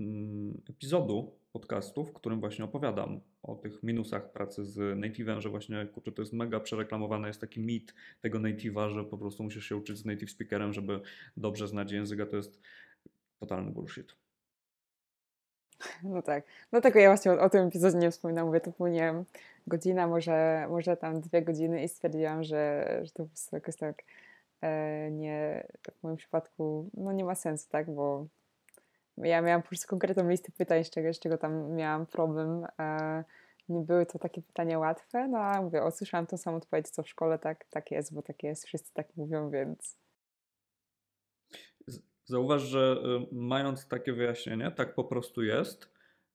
mm, epizodu podcastu, w którym właśnie opowiadam o tych minusach pracy z native'em, że właśnie kurczę, to jest mega przereklamowane, jest taki mit tego native'a, że po prostu musisz się uczyć z native speakerem, żeby dobrze znać języka, to jest totalny bullshit. No tak, dlatego no tak, ja właśnie o, o tym epizodzie nie wspominam, mówię, to płyniłem godzina, może, może tam dwie godziny i stwierdziłam, że, że to po prostu jakoś tak e, nie, w moim przypadku, no nie ma sensu, tak, bo ja miałam po prostu konkretną listę pytań, z czego, z czego tam miałam problem. E, nie były to takie pytania łatwe, no a mówię, usłyszałam tą samą odpowiedź, co w szkole, tak, tak jest, bo tak jest, wszyscy tak mówią, więc... Zauważ, że y, mając takie wyjaśnienie, tak po prostu jest,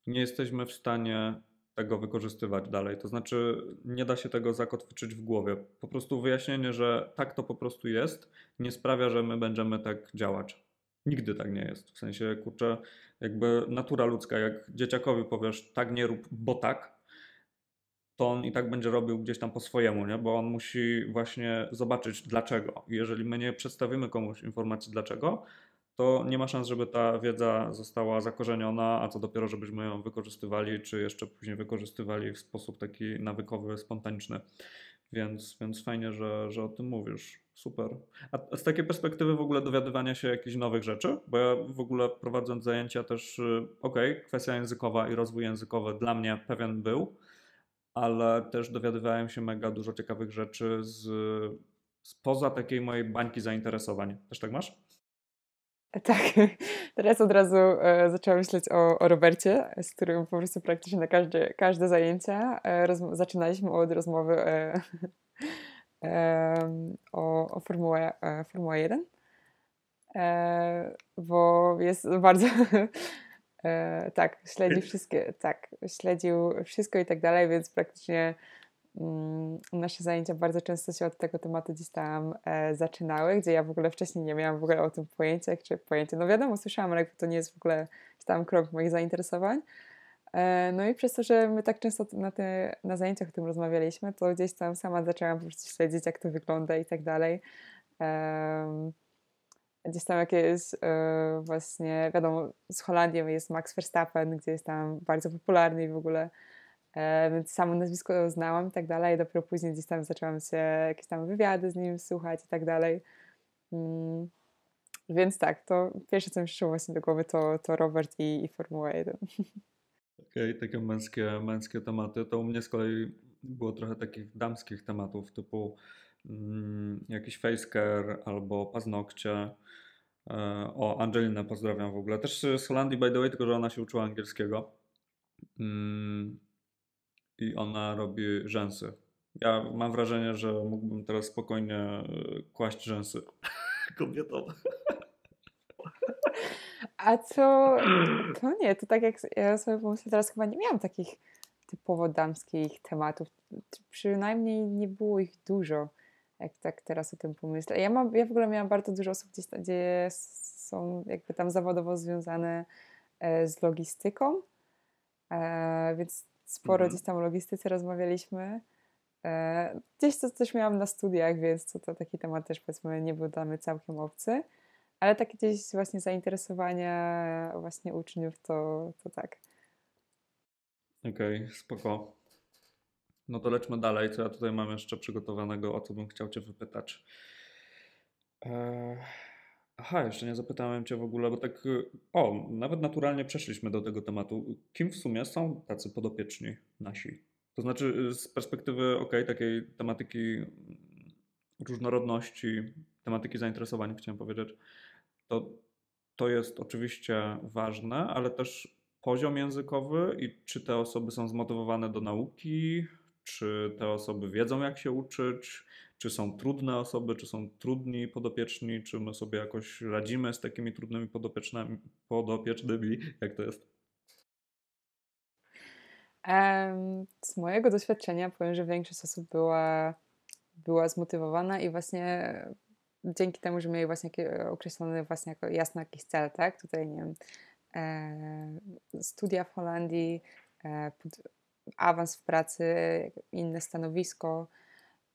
nie jesteśmy w stanie tego wykorzystywać dalej. To znaczy, nie da się tego zakotwiczyć w głowie. Po prostu wyjaśnienie, że tak to po prostu jest, nie sprawia, że my będziemy tak działać. Nigdy tak nie jest. W sensie, kurczę, jakby natura ludzka, jak dzieciakowi powiesz tak nie rób, bo tak, to on i tak będzie robił gdzieś tam po swojemu, nie? bo on musi właśnie zobaczyć dlaczego. Jeżeli my nie przedstawimy komuś informacji dlaczego, to nie ma szans, żeby ta wiedza została zakorzeniona, a co dopiero, żebyśmy ją wykorzystywali, czy jeszcze później wykorzystywali w sposób taki nawykowy, spontaniczny. Więc, więc fajnie, że, że o tym mówisz. Super. A, z takiej perspektywy w ogóle dowiadywania się jakichś nowych rzeczy, bo ja w ogóle prowadząc zajęcia też, y, okej, okay, kwestia językowa i rozwój językowy dla mnie pewien był, ale też dowiadywałem się mega dużo ciekawych rzeczy z, spoza takiej mojej bańki zainteresowań. Też tak masz? Tak, teraz od razu e, zaczęłam myśleć o, o Robercie, z którym po prostu praktycznie na każde, każde zajęcia e, zaczynaliśmy od rozmowy e, o, o Formułę, e, Formułę 1, e, bo jest bardzo... E, tak, śledził wszystkie, tak, śledził wszystko i tak dalej, więc praktycznie mm, nasze zajęcia bardzo często się od tego tematu gdzieś tam e, zaczynały, gdzie ja w ogóle wcześniej nie miałam w ogóle o tym pojęcia, czy pojęcie, no wiadomo, słyszałam, ale to nie jest w ogóle tam krok moich zainteresowań, E, no i przez to, że my tak często na, te, na zajęciach o tym rozmawialiśmy, to gdzieś tam sama zaczęłam po prostu śledzić, jak to wygląda i tak dalej. Gdzieś tam jakieś e, właśnie, wiadomo, z Holandią jest Max Verstappen, gdzie jest tam bardzo popularny i w ogóle e, więc samo nazwisko znałam i tak dalej. Dopiero później gdzieś tam zaczęłam się jakieś tam wywiady z nim słuchać i tak dalej. Mm, więc tak, to pierwsze co mi przyszło właśnie do głowy to, to Robert i, i Formuła 1. okay, takie męskie, męskie tematy. To u mnie z kolei było trochę takich damskich tematów, typu mm, jakiś facecare albo paznokcie. E, o, Angelinę pozdrawiam w ogóle. Też z Holandii, by the way, tylko że ona się uczyła angielskiego. Mm, I ona robi rzęsy. Ja mam wrażenie, że mógłbym teraz spokojnie e, kłaść rzęsy kobietom. A co? to nie, to tak jak ja sobie pomyślę, teraz chyba nie miałam takich typowo damskich tematów. Przynajmniej nie było ich dużo, jak tak teraz o tym pomyślę. Ja, mam, ja w ogóle miałam bardzo dużo osób, gdzie, gdzie są jakby tam zawodowo związane e, z logistyką, e, więc sporo mhm. gdzieś tam o logistyce rozmawialiśmy. E, gdzieś to też miałam na studiach, więc to, to taki temat też powiedzmy nie był dla mnie całkiem obcy. Ale takie gdzieś właśnie zainteresowania właśnie uczniów to, to tak. Okej, okay, spoko. No to lećmy dalej, co ja tutaj mam jeszcze przygotowanego, o co bym chciał Cię wypytać. Eee, aha, jeszcze nie zapytałem Cię w ogóle, bo tak, o, nawet naturalnie przeszliśmy do tego tematu. Kim w sumie są tacy podopieczni nasi? To znaczy, y, z perspektywy, ok, takiej tematyki mm, różnorodności, tematyki zainteresowań, chciałem powiedzieć, to, to jest oczywiście ważne, ale też poziom językowy i czy te osoby są zmotywowane do nauki, czy te osoby wiedzą, jak się uczyć, czy są trudne osoby, czy są trudni podopieczni, czy my sobie jakoś radzimy z takimi trudnymi podopiecznymi, podopiecznymi jak to jest? Z mojego doświadczenia powiem, że większość osób była, była zmotywowana i właśnie dzięki temu, że mieli właśnie e, określony właśnie jako, jasno jakiś cel, tak? Tutaj, nie wiem, e, studia w Holandii, e, pod, awans w pracy, inne stanowisko,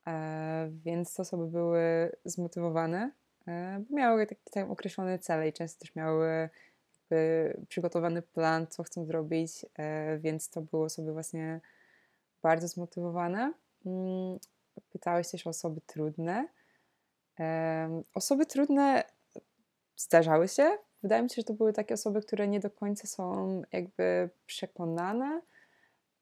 e, więc te osoby były zmotywowane, e, bo miały taki tam określone cele i często też miały przygotowany plan, co chcą zrobić, e, więc to były osoby właśnie bardzo zmotywowane. Mm, pytałeś też o osoby trudne. Osoby trudne zdarzały się. Wydaje mi się, że to były takie osoby, które nie do końca są jakby przekonane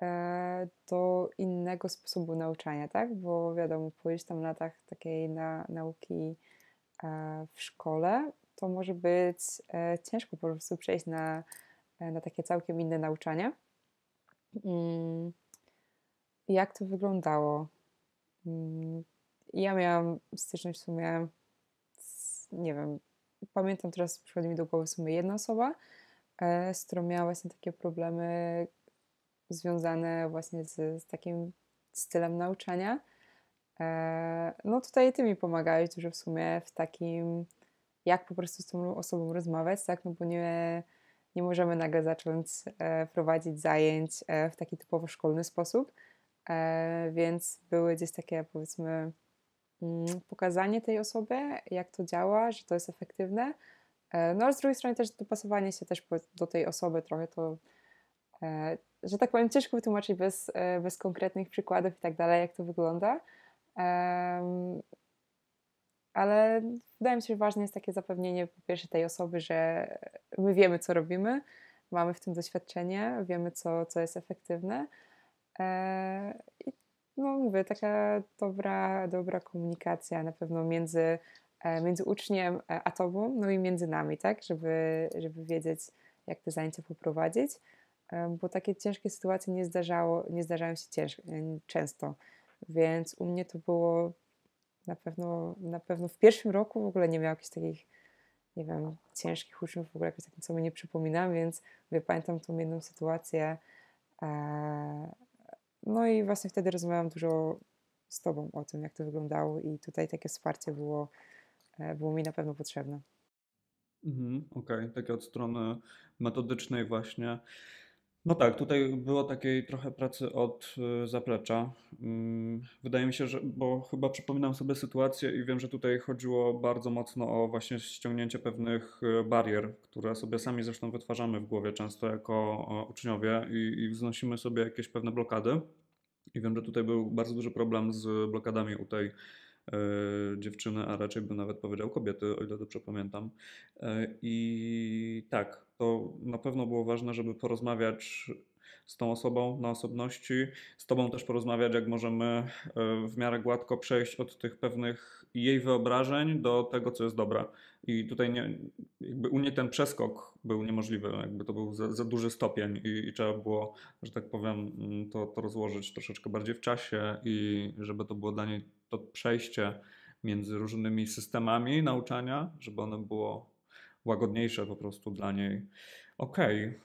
e, do innego sposobu nauczania, tak? Bo wiadomo, pójść tam tam latach takiej na, nauki e, w szkole, to może być e, ciężko po prostu przejść na, na takie całkiem inne nauczanie. Mm. Jak to wyglądało? Mm ja miałam styczność w sumie, z, nie wiem, pamiętam teraz, przychodzi mi do głowy w sumie jedna osoba, e, z którą miała właśnie takie problemy związane właśnie z, z takim stylem nauczania. E, no tutaj ty mi pomagałeś dużo w sumie w takim, jak po prostu z tą osobą rozmawiać, tak, no bo nie nie możemy nagle zacząć e, prowadzić zajęć e, w taki typowo szkolny sposób, e, więc były gdzieś takie powiedzmy Mm, pokazanie tej osoby, jak to działa, że to jest efektywne. E, no ale z drugiej strony też dopasowanie się też do tej osoby trochę to, e, że tak powiem, ciężko wytłumaczyć bez, e, bez konkretnych przykładów i tak dalej, jak to wygląda. Ale wydaje mi się, że ważne jest takie zapewnienie po pierwsze tej osoby, że my wiemy, co robimy, mamy w tym doświadczenie, wiemy, co, co jest efektywne i no mówię, taka dobra, dobra komunikacja na pewno między, e, między uczniem e, a tobą, no i między nami, tak, żeby, żeby wiedzieć, jak te zajęcia poprowadzić, e, bo takie ciężkie sytuacje nie, zdarzało, nie zdarzają się cięż, często, więc u mnie to było na pewno, na pewno w pierwszym roku w ogóle nie miałam jakichś takich, nie wiem, ciężkich uczniów, w ogóle jakoś takim, co nie przypominam, więc mówię, pamiętam tą jedną sytuację, no i właśnie wtedy rozmawiałam dużo z Tobą o tym, jak to wyglądało, i tutaj takie wsparcie było, e, było mi na pewno potrzebne. Mhm, Okej, okay. takie od strony metodycznej, właśnie. No tak, tutaj było takiej trochę pracy od y, zaplecza. Mm, wydaje mi się, że, bo chyba przypominam sobie sytuację i wiem, że tutaj chodziło bardzo mocno o właśnie ściągnięcie pewnych y, barier, które sobie sami zresztą wytwarzamy w głowie często jako uczniowie i, i wznosimy sobie jakieś pewne blokady. I wiem, że tutaj był bardzo duży problem z blokadami u tej E, dziewczyny, a raczej bym nawet powiedział kobiety, o ile dobrze pamiętam. E, I tak, to na pewno było ważne, żeby porozmawiać z tą osobą na osobności, z tobą też porozmawiać, jak możemy e, w miarę gładko przejść od tych pewnych jej wyobrażeń do tego, co jest dobre. I tutaj nie, jakby u niej ten przeskok był niemożliwy, jakby to był za, za duży stopień i, i, trzeba było, że tak powiem, mm, to, to rozłożyć troszeczkę bardziej w czasie i żeby to było dla niej to przejście między różnymi systemami nauczania, żeby ono było łagodniejsze po prostu dla niej. Okej, okay.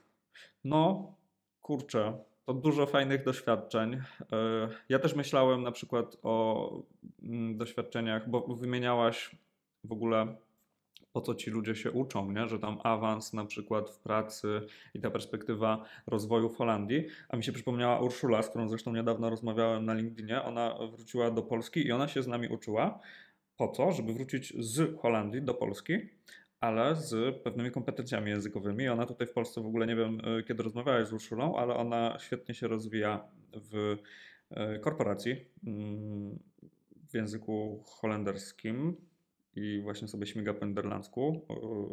no kurczę, to dużo fajnych doświadczeń. E, ja też myślałem na przykład o mm, doświadczeniach, bo wymieniałaś w ogóle po co ci ludzie się uczą, nie? że tam awans na przykład w pracy i ta perspektywa rozwoju w Holandii. A mi się przypomniała Urszula, z którą zresztą niedawno rozmawiałem na LinkedInie. Ona wróciła do Polski i ona się z nami uczyła. Po co? Żeby wrócić z Holandii do Polski, ale z pewnymi kompetencjami językowymi. Ona tutaj w Polsce w ogóle nie wiem, y, kiedy rozmawiałaś z Urszulą, ale ona świetnie się rozwija w y, korporacji mm, w języku holenderskim i właśnie sobie śmiga po niderlandzku,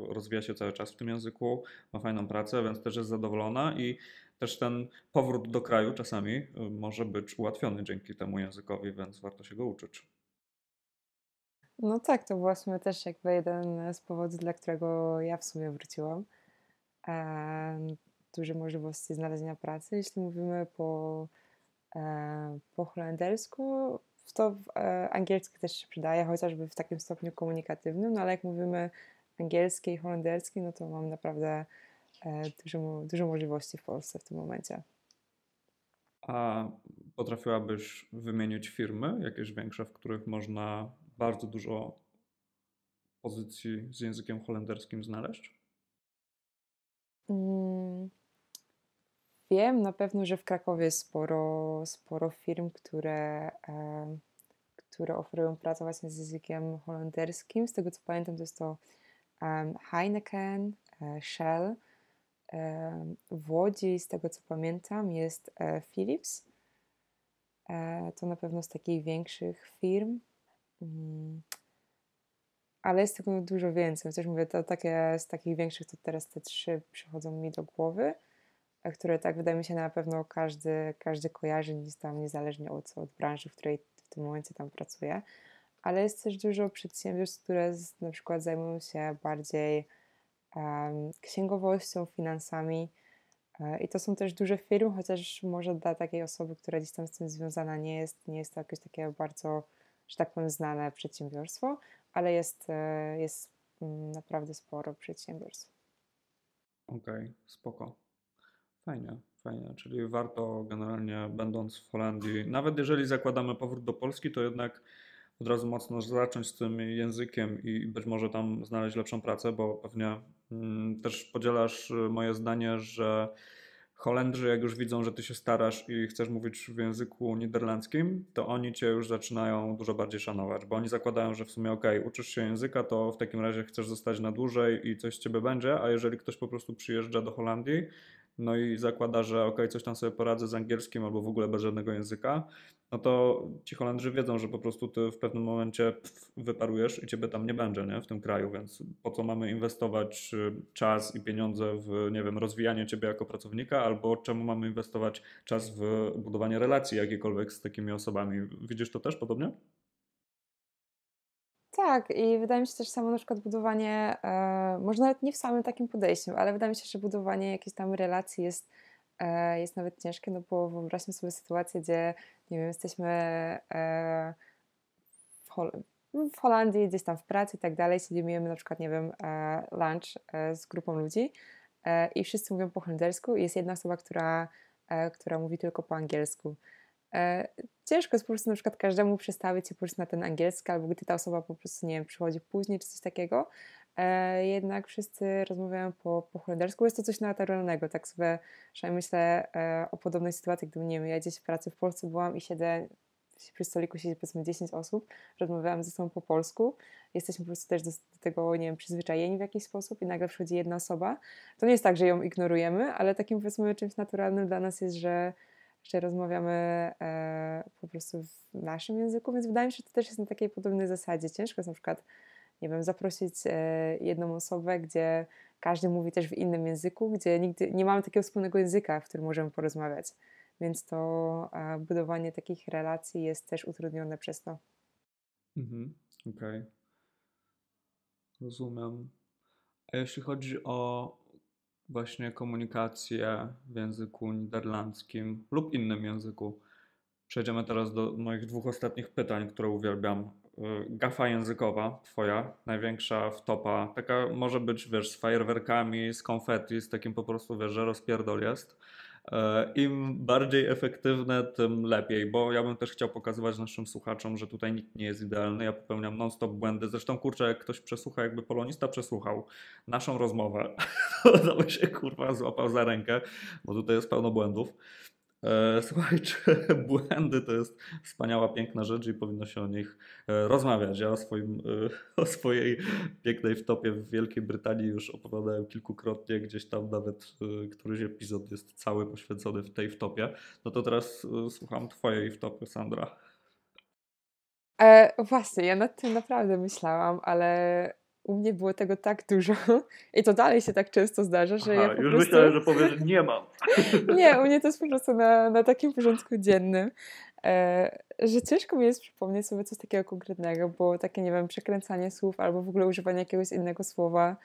rozwija się cały czas w tym języku, ma fajną pracę, więc też jest zadowolona i też ten powrót do kraju czasami e, może być ułatwiony dzięki temu językowi, więc warto się go uczyć. No tak, to właśnie też jakby jeden z powodów, dla którego ja w sumie wróciłam. E, duże możliwości znalezienia pracy. Jeśli mówimy po, e, po holendersku, to e, angielski też się przydaje, chociażby w takim stopniu komunikatywnym, no ale jak mówimy angielski i holenderski, no to mam naprawdę e, dużo, dużo możliwości w Polsce w tym momencie. A potrafiłabyś wymienić firmy, jakieś większe, w których można bardzo dużo pozycji z językiem holenderskim znaleźć? Mm wiem na pewno, że w Krakowie sporo, sporo firm, które, e, które oferują pracę właśnie z językiem holenderskim. Z tego co pamiętam, to jest to um, Heineken, e, Shell. E, w Łodzi, z tego co pamiętam, jest e, Philips. E, to na pewno z takich większych firm. Mm ale jest tego dużo więcej. też mówię, to takie z takich większych, to teraz te trzy przychodzą mi do głowy które tak wydaje mi się na pewno każdy, każdy kojarzy tam niezależnie od, od branży, w której w tym momencie tam pracuje. Ale jest też dużo przedsiębiorstw, które z, na przykład zajmują się bardziej um, księgowością, finansami. E, I to są też duże firmy, chociaż może dla takiej osoby, która gdzieś tam z tym związana nie jest, nie jest to jakieś takie bardzo, że tak powiem, znane przedsiębiorstwo, ale jest, e, jest mm, naprawdę sporo przedsiębiorstw. Okej, okay, spoko. Fajnie, fajnie. Czyli warto generalnie, będąc w Holandii, nawet jeżeli zakładamy powrót do Polski, to jednak od razu mocno zacząć z tym językiem i być może tam znaleźć lepszą pracę, bo pewnie mm, też podzielasz y, moje zdanie, że Holendrzy, jak już widzą, że ty się starasz i chcesz mówić w języku niderlandzkim, to oni cię już zaczynają dużo bardziej szanować, bo oni zakładają, że w sumie okej, uczysz się języka, to w takim razie chcesz zostać na dłużej i coś z ciebie będzie, a jeżeli ktoś po prostu przyjeżdża do Holandii no i zakłada, że ok, coś tam sobie poradzę z angielskim albo w ogóle bez żadnego języka, no to ci Holendrzy wiedzą, że po prostu ty w pewnym momencie wyparujesz i ciebie tam nie będzie nie? w tym kraju, więc po co mamy inwestować y, czas i pieniądze w, nie wiem, rozwijanie ciebie jako pracownika, albo czemu mamy inwestować czas w budowanie relacji jakiekolwiek z takimi osobami? Widzisz to też podobnie? Tak, i wydaje mi się też samo na przykład budowanie, e, może nawet nie w samym takim podejściu, ale wydaje mi się, że budowanie jakiejś tam relacji jest, e, jest nawet ciężkie, no bo wyobraźmy sobie sytuację, gdzie, nie wiem, jesteśmy e, w, Hol- no, w Holandii, gdzieś tam w pracy i tak dalej, siedzimy na przykład, nie wiem, e, lunch e, z grupą ludzi e, i wszyscy mówią po holendersku i jest jedna osoba, która, która mówi tylko po angielsku. E, ciężko jest po prostu na przykład każdemu przestawić się po prostu na ten angielski, albo gdy ta osoba po prostu, nie wiem, przychodzi później czy coś takiego, e, jednak wszyscy rozmawiają po, po holendersku. Jest to coś naturalnego, tak sobie przynajmniej myślę e, o podobnej sytuacji, gdybym, nie wiem, ja gdzieś w pracy w Polsce byłam i siedzę przy stoliku siedzi powiedzmy 10 osób, rozmawiałam ze sobą po polsku, jesteśmy po prostu też do, do, tego, nie wiem, przyzwyczajeni w jakiś sposób i nagle przychodzi jedna osoba. To nie jest tak, że ją ignorujemy, ale takim powiedzmy czymś naturalnym dla nas jest, że jeszcze rozmawiamy e, po prostu w naszym języku, więc wydaje mi się, że to też jest na takiej podobnej zasadzie. Ciężko jest na przykład, nie wiem, zaprosić e, jedną osobę, gdzie każdy mówi też w innym języku, gdzie nigdy nie mamy takiego wspólnego języka, w którym możemy porozmawiać. Więc to e, budowanie takich relacji jest też utrudnione przez to. Mhm, okej. Okay. Rozumiem. A jeśli chodzi o właśnie komunikację w języku niderlandzkim lub innym języku. Przejdziemy teraz do moich dwóch ostatnich pytań, które uwielbiam. Y, gafa językowa, twoja, największa wtopa, taka może być, wiesz, z fajerwerkami, z konfety, z takim po prostu, wiesz, że rozpierdol jest E, Im bardziej efektywne, tym lepiej, bo ja bym też chciał pokazywać naszym słuchaczom, że tutaj nikt nie jest idealny. Ja popełniam non-stop błędy. Zresztą kurczę, jak ktoś przesłucha, jakby polonista przesłuchał naszą rozmowę, to by się kurwa złapał za rękę, bo tutaj jest pełno błędów. E, słuchajcie, błędy to jest wspaniała, piękna rzecz i powinno się o nich e, rozmawiać. Ja o, swoim, e, o swojej pięknej wtopie w Wielkiej Brytanii już opowiadałem kilkukrotnie, gdzieś tam nawet któryś epizod jest cały poświęcony w tej wtopie. No to teraz słucham Twojej wtopy, Sandra. E, właśnie, ja nad tym naprawdę myślałam, ale u mnie było tego tak dużo i to dalej się tak często zdarza, że Aha, ja po już prostu... myślałem, że powiesz, nie mam. nie, u mnie to jest po prostu na, na takim porządku dziennym, e, że ciężko mi jest przypomnieć sobie coś takiego konkretnego, bo takie, nie wiem, przekręcanie słów albo w ogóle używanie jakiegoś innego słowa,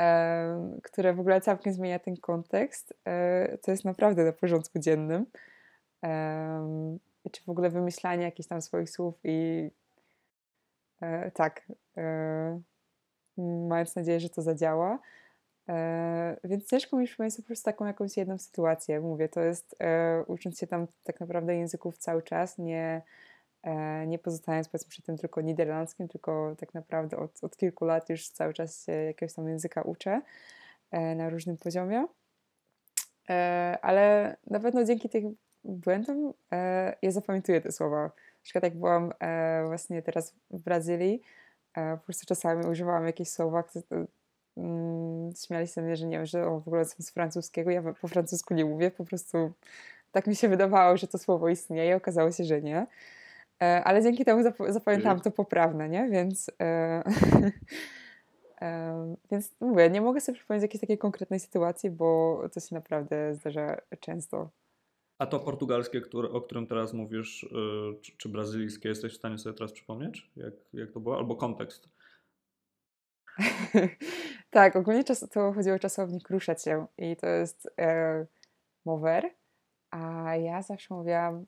e, które w ogóle całkiem zmienia ten kontekst, e, to jest naprawdę na porządku dziennym. E, czy w ogóle wymyślanie jakichś tam swoich słów i e, tak, e, mając nadzieję, że to zadziała. E, więc ciężko mi przypomnieć po prostu taką jakąś jedną sytuację. Mówię, to jest e, ucząc się tam tak naprawdę języków cały czas, nie, e, nie pozostając powiedzmy przy tym tylko niderlandzkim, tylko tak naprawdę od, od kilku lat już cały czas się jakiegoś tam języka uczę e, na różnym poziomie. E, ale na pewno dzięki tym błędom e, ja zapamiętuję te słowa. Na przykład jak byłam właśnie teraz w Brazylii, po prostu czasami używałam jakichś słowa, które, e, mm, śmiali się mnie, że nie wiem, że o, w ogóle są z francuskiego, ja po francusku nie mówię, po prostu tak mi się wydawało, że to słowo istnieje, okazało się, że nie. E, ale dzięki temu zap zapamiętałam mm. to poprawne, nie? Więc, e, e, więc mówię, nie mogę sobie przypomnieć jakiejś takiej konkretnej sytuacji, bo to się naprawdę zdarza często. A to portugalskie, które, o którym teraz mówisz, y, czy, czy, brazylijskie, jesteś w stanie sobie teraz przypomnieć, jak, jak to było? Albo kontekst. tak, ogólnie czas, to chodziło o czasownik ruszać się i to jest e, mover, a ja zawsze mówiłam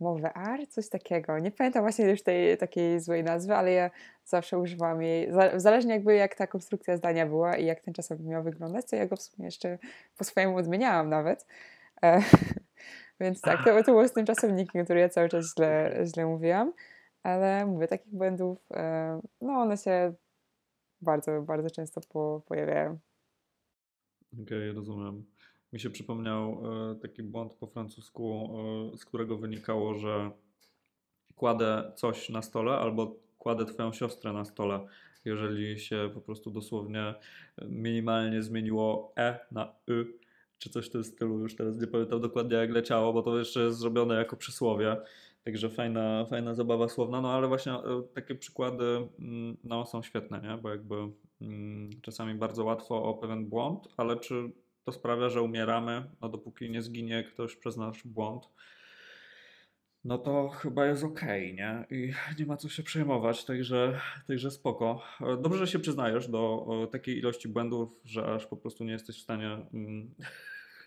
mover, coś takiego. Nie pamiętam właśnie już tej takiej złej nazwy, ale ja zawsze używam jej, zależnie jakby jak ta konstrukcja zdania była i jak ten czasownik miał wyglądać, to ja go w sumie jeszcze po swojemu odmieniałam nawet. E, Więc tak, to, to było z tym czasownikiem, który ja cały czas źle, źle mówiłam. Ale mówię, takich błędów, e, no one się bardzo, bardzo często po, pojawiają. Okej, okay, rozumiem. Mi się przypomniał e, taki błąd po francusku, e, z którego wynikało, że kładę coś na stole albo kładę twoją siostrę na stole, jeżeli się po prostu dosłownie minimalnie zmieniło e na y czy coś w tym stylu, już teraz nie pamiętam dokładnie jak leciało, bo to jeszcze jest zrobione jako przysłowie. Także fajna, fajna zabawa słowna, no ale właśnie e, takie przykłady mm, no, są świetne, nie? bo jakby mm, czasami bardzo łatwo o pewien błąd, ale czy to sprawia, że umieramy, no dopóki nie zginie ktoś przez nasz błąd, no to chyba jest okej, okay, nie? I nie ma co się przejmować, także, także spoko. Dobrze, że się przyznajesz do takiej ilości błędów, że aż po prostu nie jesteś w stanie mm,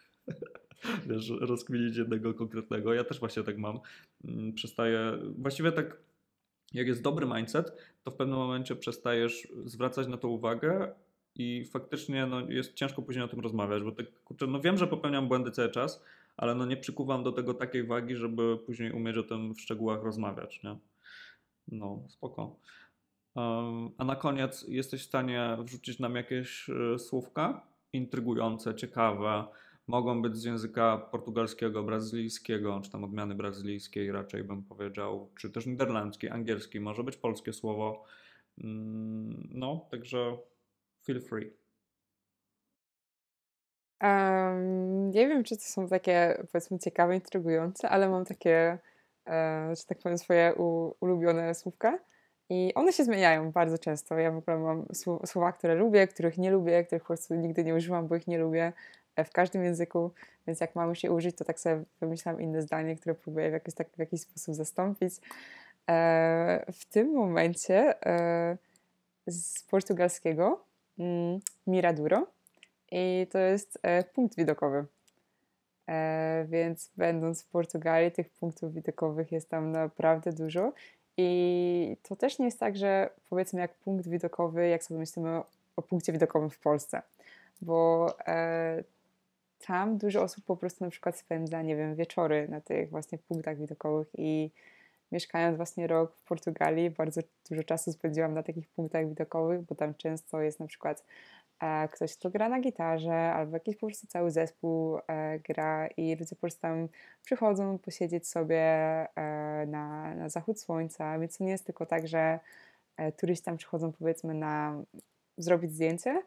wiesz, rozkminić jednego konkretnego. Ja też właśnie tak mam. Mm, przestaję, właściwie tak jak jest dobry mindset, to w pewnym momencie przestajesz zwracać na to uwagę i faktycznie no, jest ciężko później o tym rozmawiać, bo tak, kurczę, no wiem, że popełniam błędy cały czas, ale no nie przykuwam do tego takiej wagi, żeby później umieć o tym w szczegółach rozmawiać, nie? No, spoko. A na koniec jesteś w stanie wrzucić nam jakieś e, słówka intrygujące, ciekawe. Mogą być z języka portugalskiego, brazylijskiego, czy tam odmiany brazylijskiej raczej bym powiedział, czy też niderlandzki, angielski, może być polskie słowo. Mm, no, także feel free. Um, nie wiem, czy to są takie, powiedzmy, ciekawe, intrygujące, ale mam takie, e, że tak powiem, swoje u, ulubione słówka. I one się zmieniają bardzo często. Ja w ogóle mam słowa, które lubię, których nie lubię, których po prostu nigdy nie używam, bo ich nie lubię e, w każdym języku, więc jak mam się użyć, to tak sobie wymyślam inne zdanie, które próbuję w jakiś, tak, w jakiś sposób zastąpić. E, w tym momencie e, z portugalskiego mm, miraduro i to jest e, punkt widokowy. E, więc będąc w Portugalii, tych punktów widokowych jest tam naprawdę dużo. I to też nie jest tak, że powiedzmy, jak punkt widokowy, jak sobie myślimy o punkcie widokowym w Polsce, bo e, tam dużo osób po prostu na przykład spędza, nie wiem, wieczory na tych właśnie punktach widokowych i mieszkając właśnie rok w Portugalii, bardzo dużo czasu spędziłam na takich punktach widokowych, bo tam często jest na przykład E, ktoś, kto gra na gitarze, albo jakiś po prostu cały zespół e, gra i ludzie po prostu tam przychodzą posiedzieć sobie e, na, na zachód słońca, więc to nie jest tylko tak, że turyści tam przychodzą powiedzmy na zrobić zdjęcie,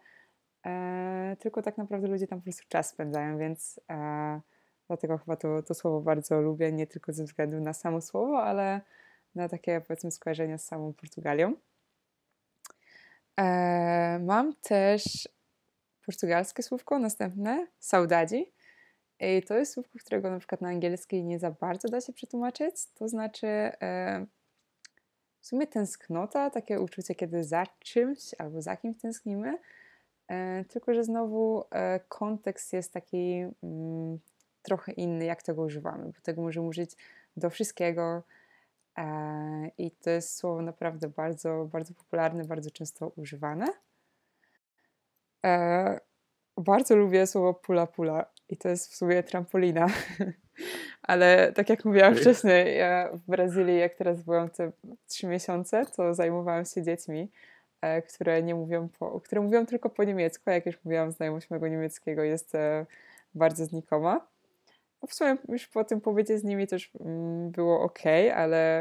tylko tak naprawdę ludzie tam po prostu czas spędzają, więc dlatego chyba to, to słowo bardzo lubię, nie tylko ze względu na samo słowo, ale na takie powiedzmy skojarzenia z samą Portugalią. E, mam też portugalskie słówko następne, saudadzi. I to jest słówko, którego na przykład na angielskiej nie za bardzo da się przetłumaczyć. To znaczy e, w sumie tęsknota, takie uczucie, kiedy za czymś albo za kimś tęsknimy. E, tylko, że znowu e, kontekst jest taki mm, trochę inny, jak tego używamy, bo tego możemy użyć do wszystkiego. E, I to jest słowo naprawdę bardzo, bardzo popularne, bardzo często używane. E, bardzo lubię słowo pula-pula i to jest w sumie trampolina. Ale tak jak mówiłam wcześniej, ja w Brazylii, jak teraz byłam te trzy miesiące, to zajmowałam się dziećmi, e, które nie mówią po, które mówią tylko po niemiecku. Jak już mówiłam, znajomość mojego niemieckiego jest bardzo znikoma w sumie już po tym pobycie z nimi też mm, było ok, ale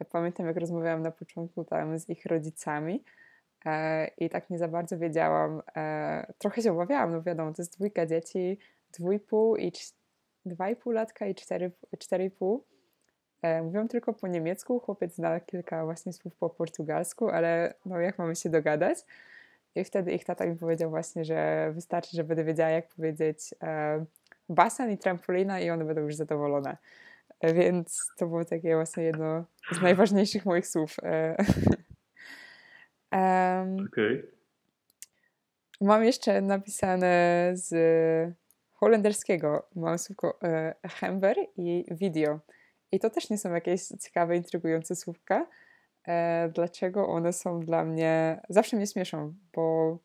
e, pamiętam jak rozmawiałam na początku tam z ich rodzicami e, i tak nie za bardzo wiedziałam, e, trochę się obawiałam, no wiadomo, to jest dwójka dzieci, dwójpół i dwa i pół latka i cztery, i pół. Mówią tylko po niemiecku, chłopiec zna kilka właśnie słów po portugalsku, ale no jak mamy się dogadać? I wtedy ich tata mi powiedział właśnie, że wystarczy, że będę wiedziała jak powiedzieć basen i trampolina i one będą już zadowolone. E, więc to było takie właśnie jedno z najważniejszych moich słów. E, um, okay. Mam jeszcze napisane z holenderskiego. Mam słówko e, hember i video. I to też nie są jakieś ciekawe, intrygujące słówka. E, dlaczego one są dla mnie... Zawsze mnie śmieszą, bo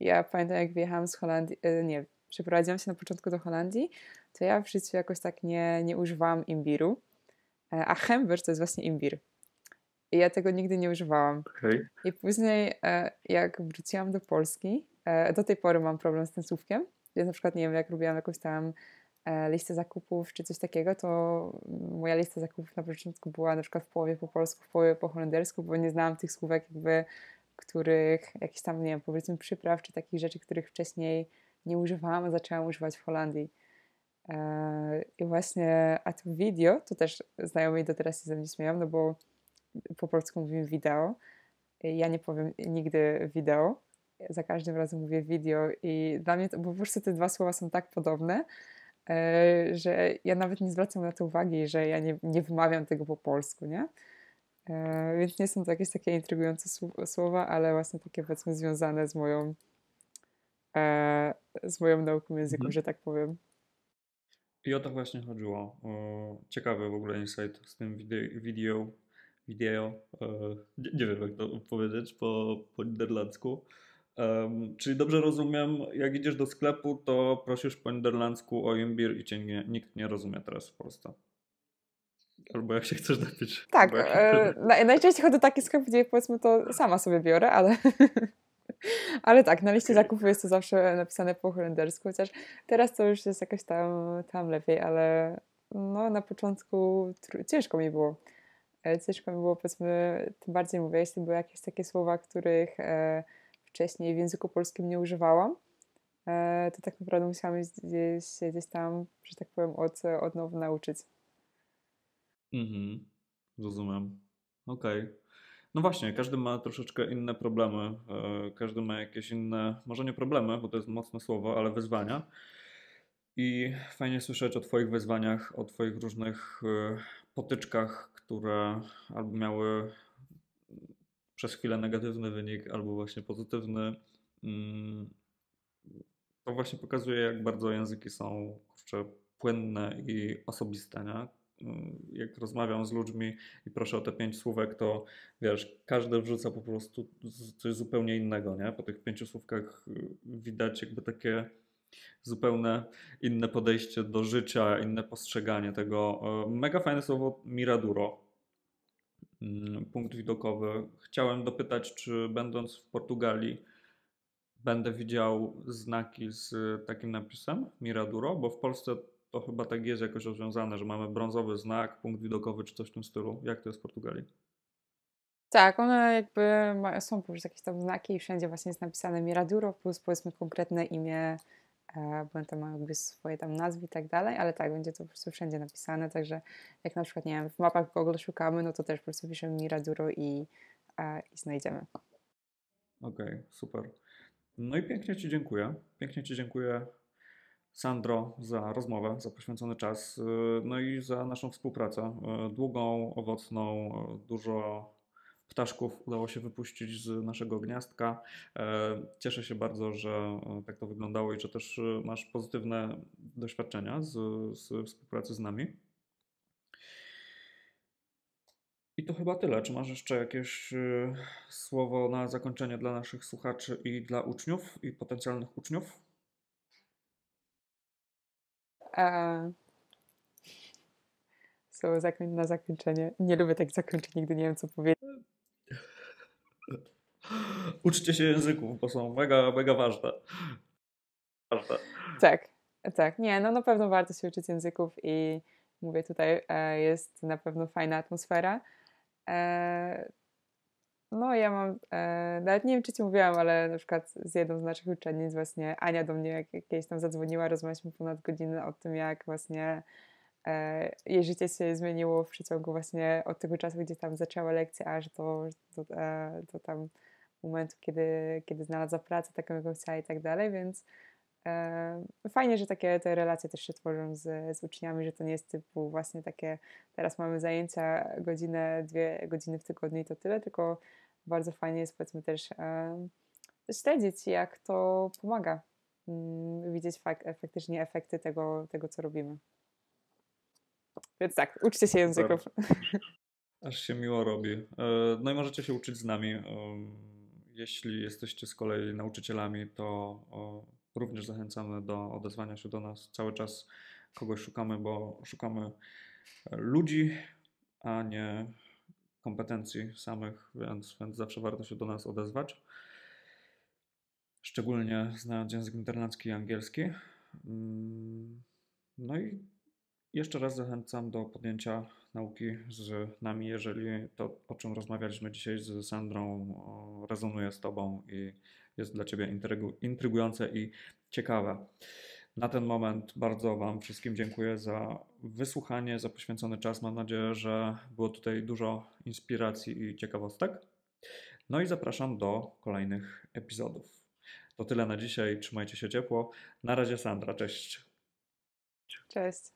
ja pamiętam, jak wjechałam z Holandii... E, nie, przeprowadziłam się na początku do Holandii, to ja w życiu jakoś tak nie, nie używałam imbiru. E, a hember to jest właśnie imbir. I ja tego nigdy nie używałam. Okay. I później, e, jak wróciłam do Polski, e, do tej pory mam problem z tym słówkiem, więc na przykład, nie wiem, jak robiłam jakąś tam listę zakupów czy coś takiego, to moja lista zakupów na początku była na przykład w połowie po polsku, w połowie po holendersku, bo nie znałam tych słówek jakby, których, jakichś tam, nie wiem, powiedzmy przypraw czy takich rzeczy, których wcześniej nie używałam, a zaczęłam używać w Holandii. E, I właśnie, a to video, to też znajomi do teraz się ze mnie śmieją, no bo po polsku mówimy wideo. Ja nie powiem nigdy wideo. Za każdym razem mówię video i dla mnie to, bo po prostu te dwa słowa są tak podobne, e, że ja nawet nie zwracam na to uwagi, że ja nie, nie wymawiam tego po polsku, nie? E, więc nie są to jakieś takie intrygujące słowa, ale właśnie takie powiedzmy związane z moją z moją nauką języków, mhm. że tak powiem. I o to właśnie chodziło. Ciekawy w ogóle insight z tym video, video e, nie, nie wiem jak to powiedzieć po, po niderlandzku. Um, czyli dobrze rozumiem, jak idziesz do sklepu, to prosisz po niderlandzku o imbir i cię nie, nikt nie rozumie teraz w Polsce. Albo jak się chcesz napić. Tak, e, najczęściej chodzę do takich sklepów, gdzie powiedzmy to sama sobie biorę, ale... Ale tak, na liście zakupów jest to zawsze napisane po holendersku, chociaż teraz to już jest jakoś tam, tam lepiej, ale no, na początku ciężko mi było. E, ciężko mi było, powiedzmy, tym bardziej mówię, jeśli były jakieś takie słowa, których e, wcześniej w języku polskim nie używałam, e, to tak naprawdę musiałam gdzieś, gdzieś tam, że tak powiem, od, od nowa nauczyć. Mhm, rozumiem. Okej. Okay. No właśnie, każdy ma troszeczkę inne problemy, e, każdy ma jakieś inne, może nie problemy, bo to jest mocne słowo, ale wyzwania. I fajnie słyszeć o Twoich wyzwaniach, o Twoich różnych e, potyczkach, które albo miały przez chwilę negatywny wynik, albo właśnie pozytywny. Mm, to właśnie pokazuje, jak bardzo języki są płynne i osobiste. Nie? Mm, jak rozmawiam z ludźmi i proszę o te pięć słówek, to wiesz, każdy wrzuca po prostu coś zupełnie innego, nie? Po tych pięciu słówkach y, widać jakby takie zupełne inne podejście do życia, inne postrzeganie tego. E, mega fajne słowo miraduro, mm, punkt widokowy. Chciałem dopytać, czy będąc w Portugalii będę widział znaki z takim napisem Miraduro, bo w Polsce to chyba tak jest jakoś rozwiązane, że mamy brązowy znak, punkt widokowy czy coś w tym stylu. Jak to jest w Portugalii? Tak, one jakby mają, są po prostu jakieś tam znaki i wszędzie właśnie jest napisane Miraduro plus powiedzmy konkretne imię, e, bo tam mają jakby swoje tam nazwy i tak dalej, ale tak, będzie to po prostu wszędzie napisane, także jak na przykład, nie wiem, w mapach Google szukamy, no to też po prostu piszemy Miraduro i, e, i znajdziemy. Okej, okay, super. No i pięknie Ci dziękuję. Pięknie Ci dziękuję Sandro, za rozmowę, za poświęcony czas, y, no i za naszą współpracę. Y, długą, owocną, y, dużo ptaszków udało się wypuścić z naszego gniazdka. E, cieszę się bardzo, że tak to wyglądało i że też masz pozytywne doświadczenia z, z współpracy z nami. I to chyba tyle. Czy masz jeszcze jakieś słowo na zakończenie dla naszych słuchaczy i dla uczniów i potencjalnych uczniów? Słowo So, na zakończenie. Nie lubię tak zakończeń, nigdy nie wiem, co powiedzieć. Uczcie się języków, bo są mega, mega ważne. ważne. Tak, tak. Nie, no na pewno warto się uczyć języków i mówię tutaj, e, jest na pewno fajna atmosfera. E, no, ja mam, e, nawet nie wiem, czy ci mówiłam, ale na przykład z jedną z naszych uczennic właśnie Ania do mnie jak, kiedyś tam zadzwoniła, rozmawialiśmy ponad godzinę o tym, jak właśnie e, jej życie się zmieniło w przeciągu właśnie od tego czasu, gdzie tam zaczęła lekcja aż do, do, e, do tam momentu, kiedy, kiedy znalazła pracę taką, jaką chciała i tak dalej, więc e, Fajnie, że takie te relacje też się tworzą z, z uczniami, że to nie jest typu właśnie takie teraz mamy zajęcia godzinę, dwie godziny w tygodniu i to tyle, tylko bardzo fajnie jest powiedzmy też e, śledzić, jak to pomaga mm, widzieć faktycznie efekty tego, tego, co robimy. Więc tak, uczcie się języków. Aż się miło robi. E, no i możecie się uczyć z nami. E, jeśli jesteście z kolei nauczycielami, to również zachęcamy do odezwania się do nas. Cały czas kogoś szukamy, bo szukamy ludzi, a nie kompetencji samych, więc, więc zawsze warto się do nas odezwać. Szczególnie znając język internacki i angielski. Mm, no i jeszcze raz zachęcam do podjęcia nauki z nami, jeżeli to, o czym rozmawialiśmy dzisiaj z Sandrą, rezonuje z Tobą i jest dla Ciebie intrygujące i ciekawe. Na ten moment bardzo Wam wszystkim dziękuję za wysłuchanie, za poświęcony czas. Mam nadzieję, że było tutaj dużo inspiracji i ciekawostek. No i zapraszam do kolejnych epizodów. To tyle na dzisiaj. Trzymajcie się ciepło. Na razie, Sandra. Cześć. Cześć.